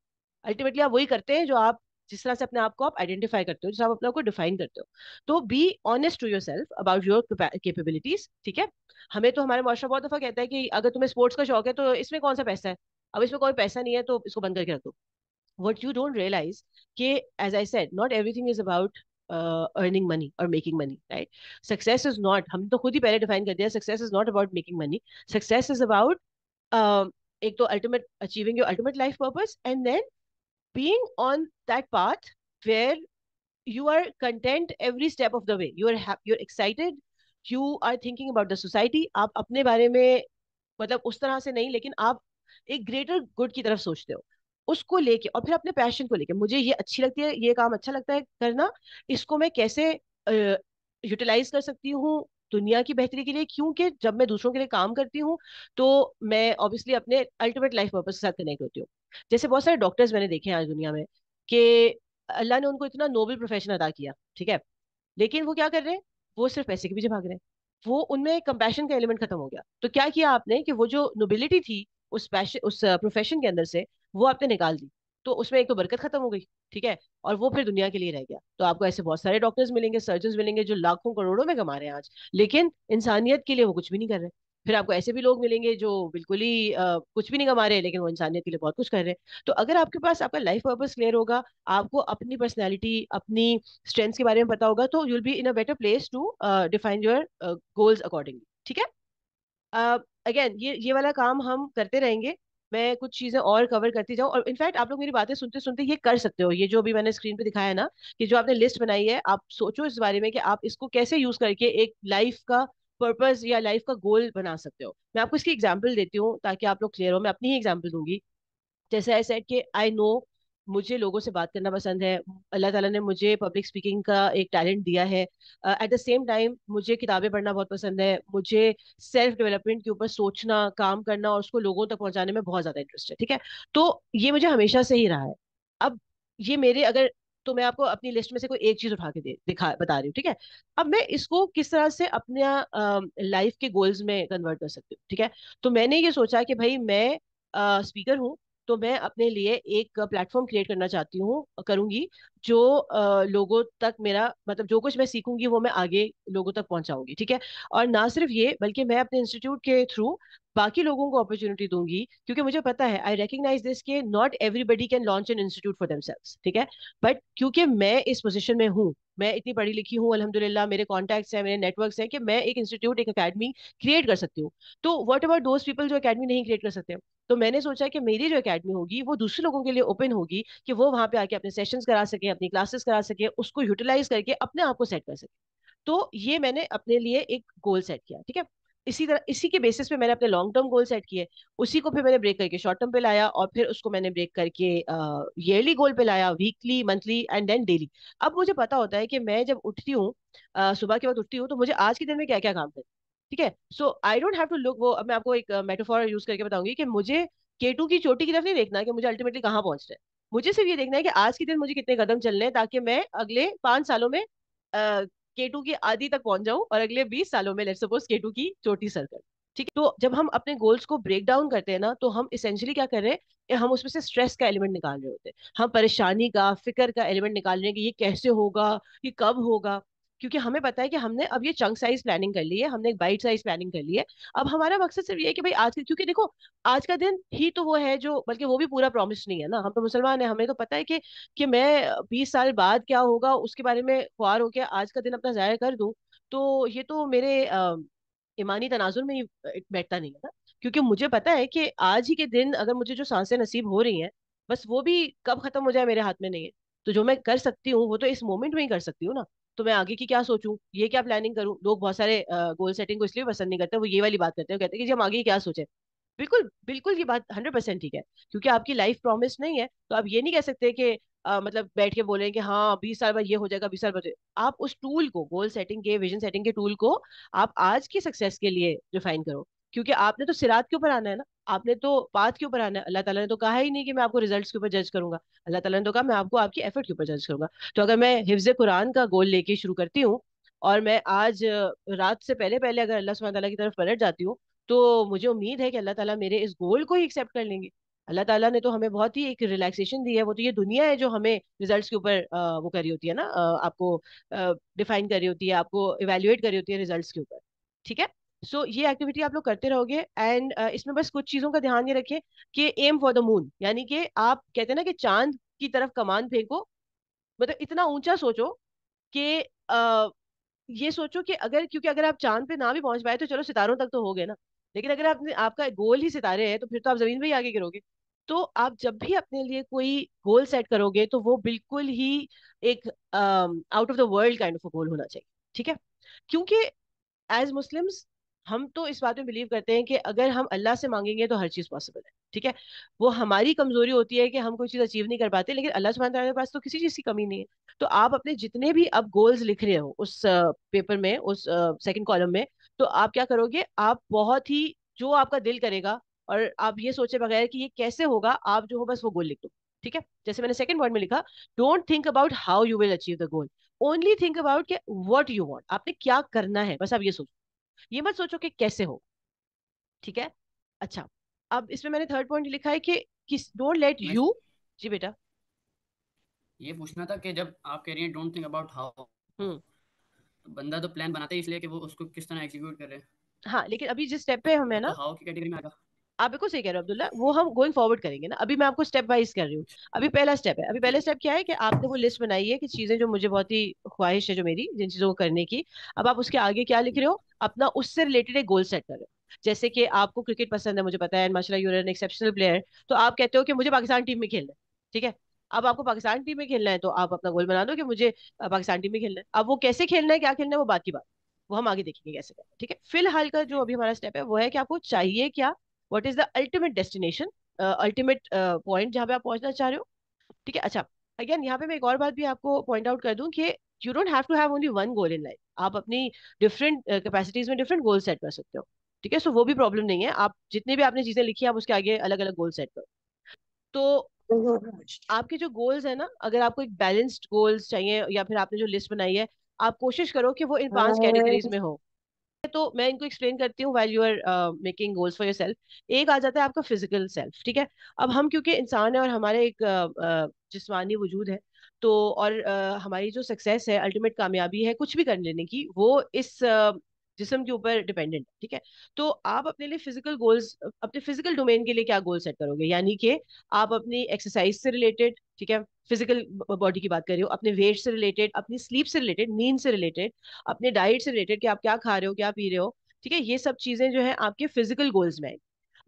अल्टीमेटली आप वही करते हैं जो आप जिस तरह से अपने आप को आप आइडेंटिफाई करते हो जिस आप अपने आप को डिफाइन करते हो तो be honest to yourself about your capabilities ठीक है हमें तो हमारे माशरा बहुत दफा कहता है कि अगर तुम्हें स्पोर्ट्स का शौक है तो इसमें कौन सा पैसा है अब इसमें कोई पैसा नहीं है तो इसको बंद करके रख दो वट यू डोंट रियलाइज के as I said not everything is about earning money और making money right success is not हम तो खुद ही पहले डिफाइन कर दिया success is not about making money success is about एक तो ultimate achieving your ultimate life purpose and then being on that path where you are content every step of the way you are you're excited you are thinking about the society आप अपने बारे में मतलब उस तरह से नहीं लेकिन आप एक ग्रेटर गुड की तरफ सोचते हो उसको लेके और फिर अपने पैशन को mujhe मुझे ये अच्छी लगती है ये काम अच्छा लगता है करना इसको मैं कैसे यूटिलाइज कर सकती हूँ दुनिया की बेहतरी के लिए क्योंकि जब मैं दूसरों के लिए काम करती हूँ तो मैं ऑब्वियसली अपने अल्टीमेट लाइफ पर्पज के साथ कनेक्ट होती हूँ जैसे बहुत सारे डॉक्टर्स मैंने देखे हैं आज दुनिया में कि अल्लाह ने उनको इतना नोबल प्रोफेशन अदा किया ठीक है लेकिन वो क्या कर रहे हैं वो सिर्फ पैसे के पीछे भाग रहे हैं वो उनमें कंपैशन का एलिमेंट खत्म हो गया तो क्या किया आपने कि वो जो नोबिलिटी थी उस पैशन उस प्रोफेशन के अंदर से वो आपने निकाल दी तो उसमें एक तो बरकत खत्म हो गई ठीक है और वो फिर दुनिया के लिए रह गया तो आपको ऐसे बहुत सारे डॉक्टर्स मिलेंगे सर्जन मिलेंगे जो लाखों करोड़ों में कमा रहे हैं आज लेकिन इंसानियत के लिए वो कुछ भी नहीं कर रहे फिर आपको ऐसे भी लोग मिलेंगे जो बिल्कुल ही कुछ भी नहीं कमा रहे लेकिन वो इंसानियत के लिए बहुत कुछ कर रहे हैं तो अगर आपके पास आपका लाइफ पर्पज क्लियर होगा आपको अपनी पर्सनैलिटी अपनी स्ट्रेंथ्स के बारे में पता होगा तो you'll be in a better place to define your goals accordingly ठीक है अगेन uh, ये ये वाला काम हम करते रहेंगे मैं कुछ चीज़ें और कवर करती जाऊँ और इनफैक्ट आप लोग मेरी बातें सुनते सुनते ये कर सकते हो ये जो अभी मैंने स्क्रीन पे दिखाया है ना कि जो आपने लिस्ट बनाई है आप सोचो इस बारे में कि आप इसको कैसे यूज़ करके एक लाइफ का पर्पज या लाइफ का गोल बना सकते हो मैं आपको इसकी एग्जाम्पल देती हूँ ताकि आप लोग क्लियर हो मैं अपनी ही एग्जाम्पल दूंगी जैसे ऐसा है कि आई नो मुझे लोगों से बात करना पसंद है अल्लाह ताला ने मुझे पब्लिक स्पीकिंग का एक टैलेंट दिया है एट द सेम टाइम मुझे किताबें पढ़ना बहुत पसंद है मुझे सेल्फ डेवलपमेंट के ऊपर सोचना काम करना और उसको लोगों तक पहुंचाने में बहुत ज़्यादा इंटरेस्ट है ठीक है तो ये मुझे हमेशा से ही रहा है अब ये मेरे अगर तो मैं आपको अपनी लिस्ट में से कोई एक चीज उठा के दिखा बता रही हूँ ठीक है अब मैं इसको किस तरह से अपने लाइफ के गोल्स में कन्वर्ट कर सकती हूँ ठीक है तो मैंने ये सोचा कि भाई मैं स्पीकर हूँ तो मैं अपने लिए एक प्लेटफॉर्म क्रिएट करना चाहती हूँ करूंगी जो लोगों तक मेरा मतलब जो कुछ मैं सीखूंगी वो मैं आगे लोगों तक पहुंचाऊंगी ठीक है और ना सिर्फ ये बल्कि मैं अपने इंस्टीट्यूट के थ्रू बाकी लोगों को अपॉर्चुनिटी दूंगी क्योंकि मुझे पता है आई रिकग्नाइज दिस के not everybody can launch an institute for themselves ठीक है बट क्योंकि मैं इस पोजिशन में हूँ मैं इतनी पढ़ी लिखी हूँ अलहमदिल्ला मेरे कॉन्टैक्ट्स हैं मेरे नेटवर्क्स हैं कि मैं एक इंस्टीट्यूट एक अकेडमी क्रिएट कर सकती हूँ तो वट अबाउट दोज पीपल जो अकेडमी नहीं क्रिएट कर सकते तो मैंने सोचा कि मेरी जो अकेडमी होगी वो दूसरे लोगों के लिए ओपन होगी कि वो वहाँ पे आके अपने सेशंस करा सके अपनी क्लासेस करा सके उसको यूटिलाइज करके अपने आप को सेट कर सके तो ये मैंने अपने लिए एक गोल सेट किया ठीक है इसी तरह इसी के बेसिस पे मैंने अपने लॉन्ग टर्म गोल सेट किए उसी को फिर मैंने ब्रेक करके शॉर्ट टर्म पे लाया और फिर उसको मैंने ब्रेक करके ईयरली गोल पे लाया weekly monthly and then daily अब मुझे पता होता है कि मैं जब उठती हूँ सुबह के वक्त उठती हूँ तो मुझे आज के दिन में क्या क्या काम करें ठीक है so I don't have to look वो मैं आपको एक मेटाफोर uh, यूज करके बताऊंगी कि मुझे केटू की चोटी की तरफ नहीं देखना कि मुझे अल्टीमेटली कहाँ पहुंचना है मुझे सिर्फ ये देखना है कि आज के दिन मुझे कितने कदम चलने हैं ताकि मैं अगले पांच सालों में केटू uh, की आदि तक पहुंच जाऊं और अगले बीस सालों में लेट सपोज के टू की चोटी सर कर ठीक है तो जब हम अपने गोल्स को ब्रेक डाउन करते हैं ना तो हम इसेंशियली क्या कर रहे हैं हम उसमें से स्ट्रेस का एलिमेंट निकाल रहे होते हैं हम परेशानी का फिक्र का एलिमेंट निकाल रहे हैं कि ये कैसे होगा ये कब होगा क्योंकि हमें पता है कि हमने अब ये चंक साइज प्लानिंग कर ली है हमने एक बाइट साइज प्लानिंग कर ली है अब हमारा मकसद सिर्फ ये है कि भाई आज का क्योंकि देखो आज का दिन ही तो वो है जो बल्कि वो भी पूरा प्रॉमिस नहीं है ना हम तो मुसलमान है हमें तो पता है कि कि मैं बीस साल बाद क्या होगा उसके बारे में ख्वार हो गया आज का दिन अपना ज़ाया कर दूँ तो ये तो मेरे ईमानी तनाजुर में बैठता नहीं है ना क्योंकि मुझे पता है कि आज ही के दिन अगर मुझे जो सांसें नसीब हो रही हैं बस वो भी कब खत्म हो जाए मेरे हाथ में नहीं है तो जो मैं कर सकती हूँ वो तो इस मोमेंट में ही कर सकती हूँ ना तो मैं आगे की क्या सोचूं ये क्या प्लानिंग करूं लोग बहुत सारे गोल सेटिंग को इसलिए पसंद नहीं करते वो ये वाली बात करते हैं कहते हैं कि जी हम आगे क्या सोचे बिल्कुल बिल्कुल ये बात हंड्रेड परसेंट ठीक है क्योंकि आपकी लाइफ प्रॉमिस नहीं है तो आप ये नहीं कह सकते कि आ, मतलब बैठ के बोले कि हाँ बीस साल बाद ये हो जाएगा बीस साल बाद आप उस टूल को गोल सेटिंग के विजन सेटिंग के टूल को आप आज की सक्सेस के लिए डिफाइन करो क्योंकि आपने तो सिरात के ऊपर आना है ना आपने तो बात के ऊपर आना है अल्लाह ताला ने तो कहा ही नहीं कि मैं आपको रिजल्ट्स के ऊपर जज करूंगा अल्लाह ताला ने तो कहा मैं आपको आपकी एफर्ट के ऊपर जज करूंगा तो अगर मैं हिफ्ज कुरान का गोल लेके शुरू करती हूँ और मैं आज रात से पहले पहले अगर अल्लाह सुबह की तरफ पलट जाती हूँ तो मुझे उम्मीद है कि अल्लाह ताला मेरे इस गोल को ही एक्सेप्ट कर लेंगे अल्लाह ताला ने तो हमें बहुत ही एक रिलैक्सेशन दी है वो तो ये दुनिया है जो हमें रिजल्ट्स के ऊपर वो करी होती है ना आपको डिफाइन करी होती है आपको इवेल्युएट करी होती है रिजल्ट्स के ऊपर ठीक है सो so, ये एक्टिविटी आप लोग करते रहोगे एंड uh, इसमें बस कुछ चीज़ों का ध्यान ये रखें कि एम फॉर द मून यानी कि आप कहते हैं ना कि चांद की तरफ कमान फेंको मतलब इतना ऊंचा सोचो कि uh, ये सोचो कि अगर क्योंकि अगर आप चांद पे ना भी पहुंच पाए तो चलो सितारों तक तो हो गए ना लेकिन अगर आपने आपका गोल ही सितारे हैं तो फिर तो आप जमीन पर ही आगे गिरोगे तो आप जब भी अपने लिए कोई गोल सेट करोगे तो वो बिल्कुल ही एक out of the world kind of goal होना चाहिए ठीक है क्योंकि एज मुस्लिम्स हम तो इस बात में बिलीव करते हैं कि अगर हम अल्लाह से मांगेंगे तो हर चीज़ पॉसिबल है ठीक है वो हमारी कमजोरी होती है कि हम कोई चीज़ अचीव नहीं कर पाते लेकिन अल्लाह सुबह के पास तो किसी चीज़ की कमी नहीं है तो आप अपने जितने भी आप गोल्स लिख रहे हो उस पेपर में उस सेकेंड कॉलम में तो आप क्या करोगे आप बहुत ही जो आपका दिल करेगा और आप ये सोचे बगैर कि ये कैसे होगा आप जो हो बस वो गोल लिख दो ठीक है जैसे मैंने सेकंड पॉइंट में लिखा don't think about how you will achieve the goal only think about के व्हाट यू वांट आपने क्या करना है बस आप ये सोचो ये मत सोचो कि कैसे हो ठीक है अच्छा अब इसमें मैंने थर्ड पॉइंट लिखा है कि किस डोंट लेट यू जी बेटा ये पूछना था कि जब आप कह रही हैं डोंट थिंक अबाउट हाउ बंदा तो प्लान बनाता है इसलिए कि वो उसको किस तरह एग्जीक्यूट कर रहे हैं हाँ लेकिन अभी जिस स्टेप तो पे हम है तो ना हाउ की कैटेगरी में आएगा आप बिल्कुल सही कह रहे हो अब्दुल्ला वो हम गोइंग फॉरवर्ड करेंगे ना अभी मैं आपको स्टेप वाइज कर रही हूँ अभी पहला स्टेप है अभी पहला स्टेप क्या है कि आपने वो लिस्ट बनाई है कि चीजें जो मुझे बहुत ही ख्वाहिश है जो मेरी जिन चीजों को करने की अब आप उसके आगे क्या लिख रहे हो अपना उससे रिलेटेड एक गोल सेट कर रहे हो जैसे कि आपको क्रिकेट पसंद है मुझे पता है माशा यूर एन एक्सेप्शनल प्लेयर तो आप कहते हो कि मुझे पाकिस्तान टीम में खेलना है ठीक है अब आपको पाकिस्तान टीम में खेलना है तो आप अपना गोल बना दो कि मुझे पाकिस्तान टीम में खेलना है अब वो कैसे खेलना है क्या खेलना है वो बात की बात वो हम आगे देखेंगे कैसे करना ठीक है फिलहाल का जो अभी हमारा स्टेप है वो है कि आपको चाहिए क्या what is the ultimate destination ultimate point जहाँ पे आप पहुंचना चाह रहे हो ठीक है अच्छा अगेन यहाँ पे मैं एक और बात भी आपको पॉइंट आउट कर दूं कि you don't have to have only one goal in life आप अपनी डिफरेंट कैपेसिटीज uh, में डिफरेंट गोल सेट कर सकते हो ठीक है सो वो भी प्रॉब्लम नहीं है आप जितनी भी आपने चीजें लिखी आप उसके आगे अलग अलग गोल सेट करो तो आपके जो गोल्स है ना अगर आपको एक बैलेंस्ड गोल्स चाहिए या फिर आपने जो लिस्ट बनाई है आप कोशिश करो कि वो इन पांच कैटेगरीज हाँ। में हो तो मैं इनको एक्सप्लेन करती हूँ well you are making goals for yourself एक आ जाता है आपका फिजिकल सेल्फ ठीक है अब हम क्योंकि इंसान है और हमारे एक uh, uh, जिसमानी वजूद है तो और uh, हमारी जो सक्सेस है अल्टीमेट कामयाबी है कुछ भी कर लेने की वो इस uh, जिसम के ऊपर डिपेंडेंट है ठीक है तो आप अपने लिए फिजिकल गोल्स अपने फिजिकल डोमेन के लिए क्या गोल सेट करोगे यानी कि आप अपनी एक्सरसाइज से रिलेटेड ठीक है फिजिकल बॉडी की बात कर रहे हो अपने वेट से रिलेटेड अपनी स्लीप से रिलेटेड नींद से रिलेटेड अपने डाइट से रिलेटेड कि आप क्या खा रहे हो क्या पी रहे हो ठीक है ये सब चीजें जो है आपके फिजिकल गोल्स में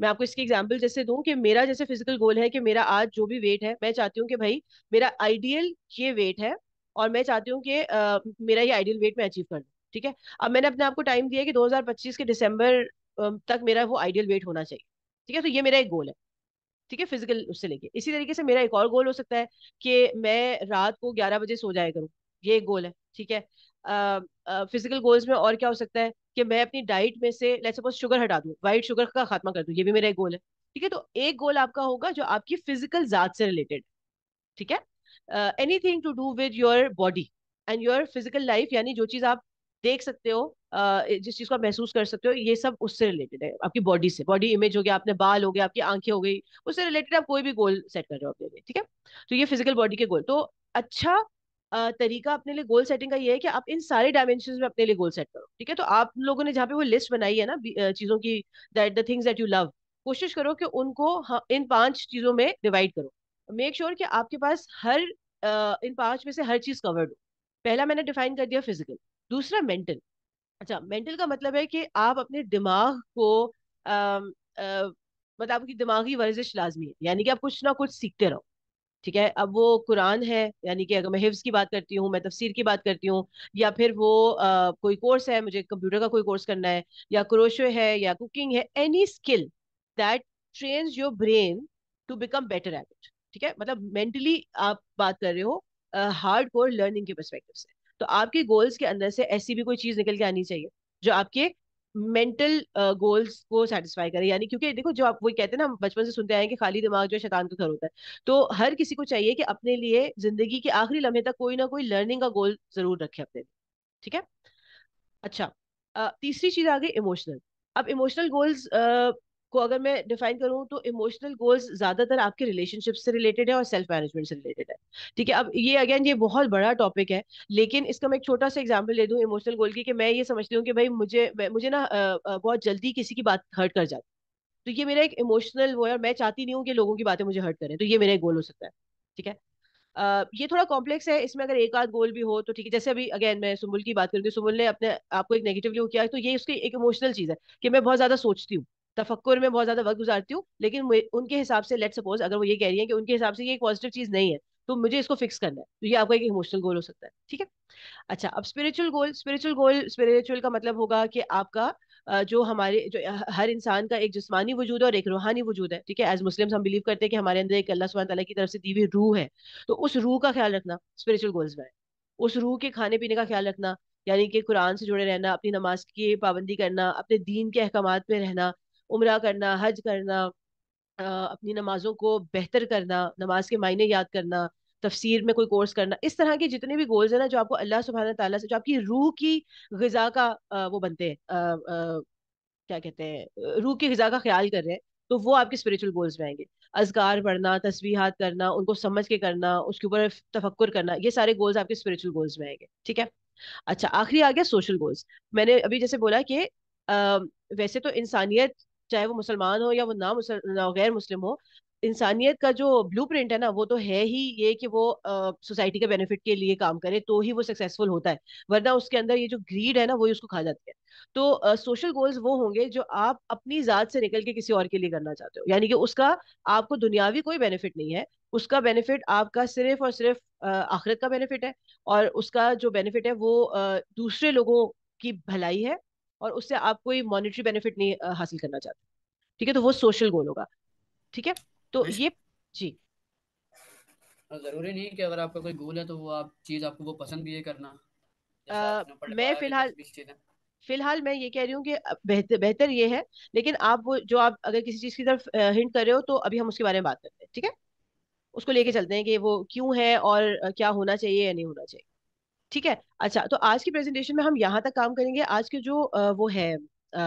मैं आपको इसके एग्जाम्पल जैसे दूं कि मेरा जैसे फिजिकल गोल है कि मेरा आज जो भी वेट है मैं चाहती हूँ कि भाई मेरा आइडियल ये वेट है और मैं चाहती हूँ कि आ, मेरा ये आइडियल वेट मैं अचीव कर लूँ ठीक है अब मैंने अपने आपको टाइम दिया कि 2025 के दिसंबर तक मेरा वो आइडियल वेट होना चाहिए ठीक है तो ये मेरा एक गोल है ठीक है फिजिकल उससे लेके इसी तरीके से मेरा एक और गोल हो सकता है कि मैं रात को ग्यारह बजे सो जाया करूँ ये एक गोल है ठीक है फिजिकल uh, गोल्स uh, में और क्या हो सकता है कि मैं अपनी डाइट में से लेट्स सपोज शुगर हटा दूँ वाइट शुगर का खात्मा कर दूँ ये भी मेरा एक गोल है ठीक है तो एक गोल आपका होगा जो आपकी फिजिकल जात से रिलेटेड ठीक है anything to do with your body and your physical life यानी जो चीज़ आप देख सकते हो जिस चीज को आप महसूस कर सकते हो ये सब उससे रिलेटेड है आपकी बॉडी से बॉडी इमेज हो गया आपने बाल हो गया आपकी आंखें हो गई उससे रिलेटेड आप कोई भी गोल सेट कर रहे हो अपने लिए ठीक है तो ये फिजिकल बॉडी के गोल तो अच्छा तरीका अपने लिए गोल सेटिंग का ये है कि आप इन सारे डायमेंशन में अपने लिए गोल सेट करो ठीक है तो आप लोगों ने जहाँ पे वो लिस्ट बनाई है ना चीजों की that the things that you love कोशिश करो कि उनको इन पांच चीजों में डिवाइड करो मेक श्योर sure कि आपके पास हर इन पांच में से हर चीज कवर्ड हो पहला मैंने डिफाइन कर दिया फिजिकल दूसरा मेंटल अच्छा मेंटल का मतलब है कि आप अपने दिमाग को मतलब आपकी दिमागी वर्जिश लाजमी है यानी कि आप कुछ ना कुछ सीखते रहो ठीक है अब वो कुरान है यानी कि अगर मैं हिफ्स की बात करती हूँ मैं तफसीर की बात करती हूँ या फिर वो आ, कोई कोर्स है मुझे कंप्यूटर का कोई कोर्स करना है या क्रोशो है या कुकिंग है any skill that train your brain to become better at it ठीक है मतलब मेंटली आप बात कर रहे हो हार्ड कोर लर्निंग के परस्पेक्टिव से तो आपके गोल्स के अंदर से ऐसी भी कोई चीज निकल के आनी चाहिए जो आपके मेंटल गोल्स uh, को सेटिस्फाई करे यानी क्योंकि देखो जो आप वही कहते हैं ना हम बचपन से सुनते आए कि खाली दिमाग जो शैतान का घर होता है तो हर किसी को चाहिए कि अपने लिए जिंदगी के आखिरी लम्हे तक कोई ना कोई लर्निंग का गोल जरूर रखे अपने लिए ठीक है अच्छा uh, तीसरी चीज आ गई इमोशनल अब इमोशनल गोल्स uh, को अगर मैं डिफाइन करूँ तो इमोशनल गोल्स ज्यादातर आपके रिलेशनशिप से रिलेटेड है और सेल्फ मैनेजमेंट से रिलेटेड है ठीक है अब ये अगेन ये बहुत बड़ा टॉपिक है लेकिन इसका मैं एक छोटा सा एग्जाम्पल दे दूँ इमोशनल गोल की कि मैं ये समझती हूँ कि भाई मुझे मुझे ना बहुत जल्दी किसी की बात हर्ट कर जाती तो ये मेरा एक इमोशनल वो है और मैं चाहती नहीं हूँ कि लोगों की बातें मुझे हर्ट करें तो ये मेरा एक गोल हो सकता है ठीक है Uh, ये थोड़ा कॉम्प्लेक्स है इसमें अगर एक आध गोल भी हो तो ठीक है जैसे अभी अगेन मैं सुमुल की बात करूँ सुमुल ने अपने आपको एक नेगेटिवली किया तो ये उसकी एक इमोशनल चीज है कि मैं बहुत ज्यादा सोचती हूँ तफक्र में बहुत ज़्यादा वक्त गुजारती हूँ लेकिन उनके हिसाब से लेट सपोज अगर वो ये कह रही है कि उनके हिसाब से ये पॉजिटिव चीज़ नहीं है तो मुझे इसको फिक्स करना है तो ये आपका एक इमोशनल गोल हो सकता है ठीक है अच्छा अब spiritual goal spiritual goal spiritual का मतलब होगा कि आपका जो हमारे जो हर इंसान का एक जिस्मानी वजूद है और एक रूहानी वजूद है ठीक है एज मुस्लिम हम बिलीव करते हैं कि हमारे अंदर एक अल्लाह सुबह की तरफ से दी हुई रूह है तो उस रूह का ख्याल रखना स्पिरिचुअल गोल्स में उस रूह के खाने पीने का ख्याल रखना यानी कि कुरान से जुड़े रहना अपनी नमाज की पाबंदी करना अपने दीन के अहकाम पे रहना उम्र करना हज करना अपनी नमाजों को बेहतर करना नमाज के मायने याद करना तफसीर में कोई कोर्स करना इस तरह के जितने भी गोल्स हैं ना जो आपको अल्लाह सुबहाना तला से जो आपकी रूह की गज़ा का वो बनते हैं क्या कहते हैं रूह की गज़ा का ख्याल कर रहे हैं तो वो आपके स्पिरिचुअल गोल्स में आएंगे अजगार पढ़ना तस्वीर करना उनको समझ के करना उसके ऊपर तफक्र करना ये सारे गोल्स आपके स्पिरिचुअल गोल्स में आएंगे ठीक है अच्छा आखिरी आ गया सोशल गोल्स मैंने अभी जैसे बोला कि वैसे तो इंसानियत चाहे वो मुसलमान हो या वो ना, ना गैर मुस्लिम हो इंसानियत का जो ब्लू प्रिंट है ना वो तो है ही ये कि वो सोसाइटी के बेनिफिट के लिए काम करे तो ही वो सक्सेसफुल होता है वरना उसके अंदर ये जो ग्रीड है ना वो उसको खा जाती है तो सोशल uh, गोल्स वो होंगे जो आप अपनी जात से निकल के किसी और के लिए करना चाहते हो यानी कि उसका आपको दुनियावी कोई बेनिफिट नहीं है उसका बेनिफिट आपका सिर्फ और सिर्फ uh, आखिरत का बेनिफिट है और उसका जो बेनिफिट है वो uh, दूसरे लोगों की भलाई है और उससे आप कोई मॉनिटरी बेनिफिट नहीं हासिल करना चाहते ठीक है तो वो सोशल गोल होगा ठीक है तो ये जी जरूरी नहीं कि अगर आपका कोई गोल है तो वो आप चीज आपको वो पसंद भी है करना आ, मैं फिलहाल फिलहाल मैं ये कह रही हूँ कि बेहतर ये है लेकिन आप वो जो आप अगर किसी चीज की तरफ हिंट कर रहे हो तो अभी हम उसके बारे में बात करते हैं ठीक है उसको लेके चलते हैं कि वो क्यों है और क्या होना चाहिए या नहीं होना चाहिए ठीक है अच्छा तो आज की प्रेजेंटेशन में हम यहाँ तक काम करेंगे आज के जो आ, वो है आ,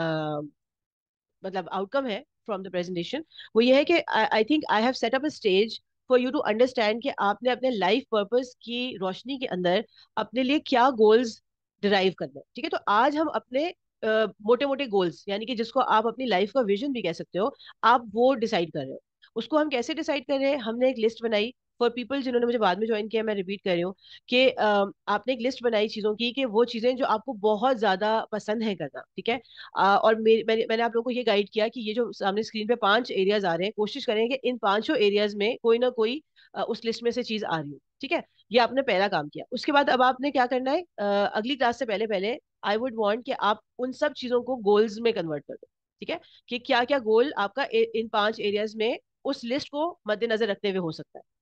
मतलब आउटकम है फ्रॉम द प्रेजेंटेशन वो ये है कि I think I have set up a stage for you to understand कि आपने अपने लाइफ पर्पस की रोशनी के अंदर अपने लिए क्या गोल्स डिराइव करने ठीक है तो आज हम अपने आ, मोटे मोटे गोल्स यानी कि जिसको आप अपनी लाइफ का विजन भी कह सकते हो आप वो डिसाइड कर रहे हो उसको हम कैसे डिसाइड कर रहे हैं हमने एक लिस्ट बनाई फॉर पीपल जिन्होंने मुझे बाद में ज्वाइन किया मैं रिपीट कर रही हूँ कि आपने एक लिस्ट बनाई चीज़ों की कि वो चीज़ें जो आपको बहुत ज़्यादा पसंद है करना ठीक है और मेरे मैंने मैंने आप लोगों को ये गाइड किया कि ये जो सामने स्क्रीन पे पांच एरियाज आ रहे हैं कोशिश करें कि इन पांचों एरियाज में कोई ना कोई उस लिस्ट में से चीज़ आ रही हो ठीक है ये आपने पहला काम किया उसके बाद अब आपने क्या करना है अगली क्लास से पहले पहले आई वुड वॉन्ट कि आप उन सब चीज़ों को गोल्स में कन्वर्ट कर दो ठीक है कि क्या क्या गोल आपका इन पांच एरियाज में उस लिस्ट को मद्देनजर रखते हुए हो सकता है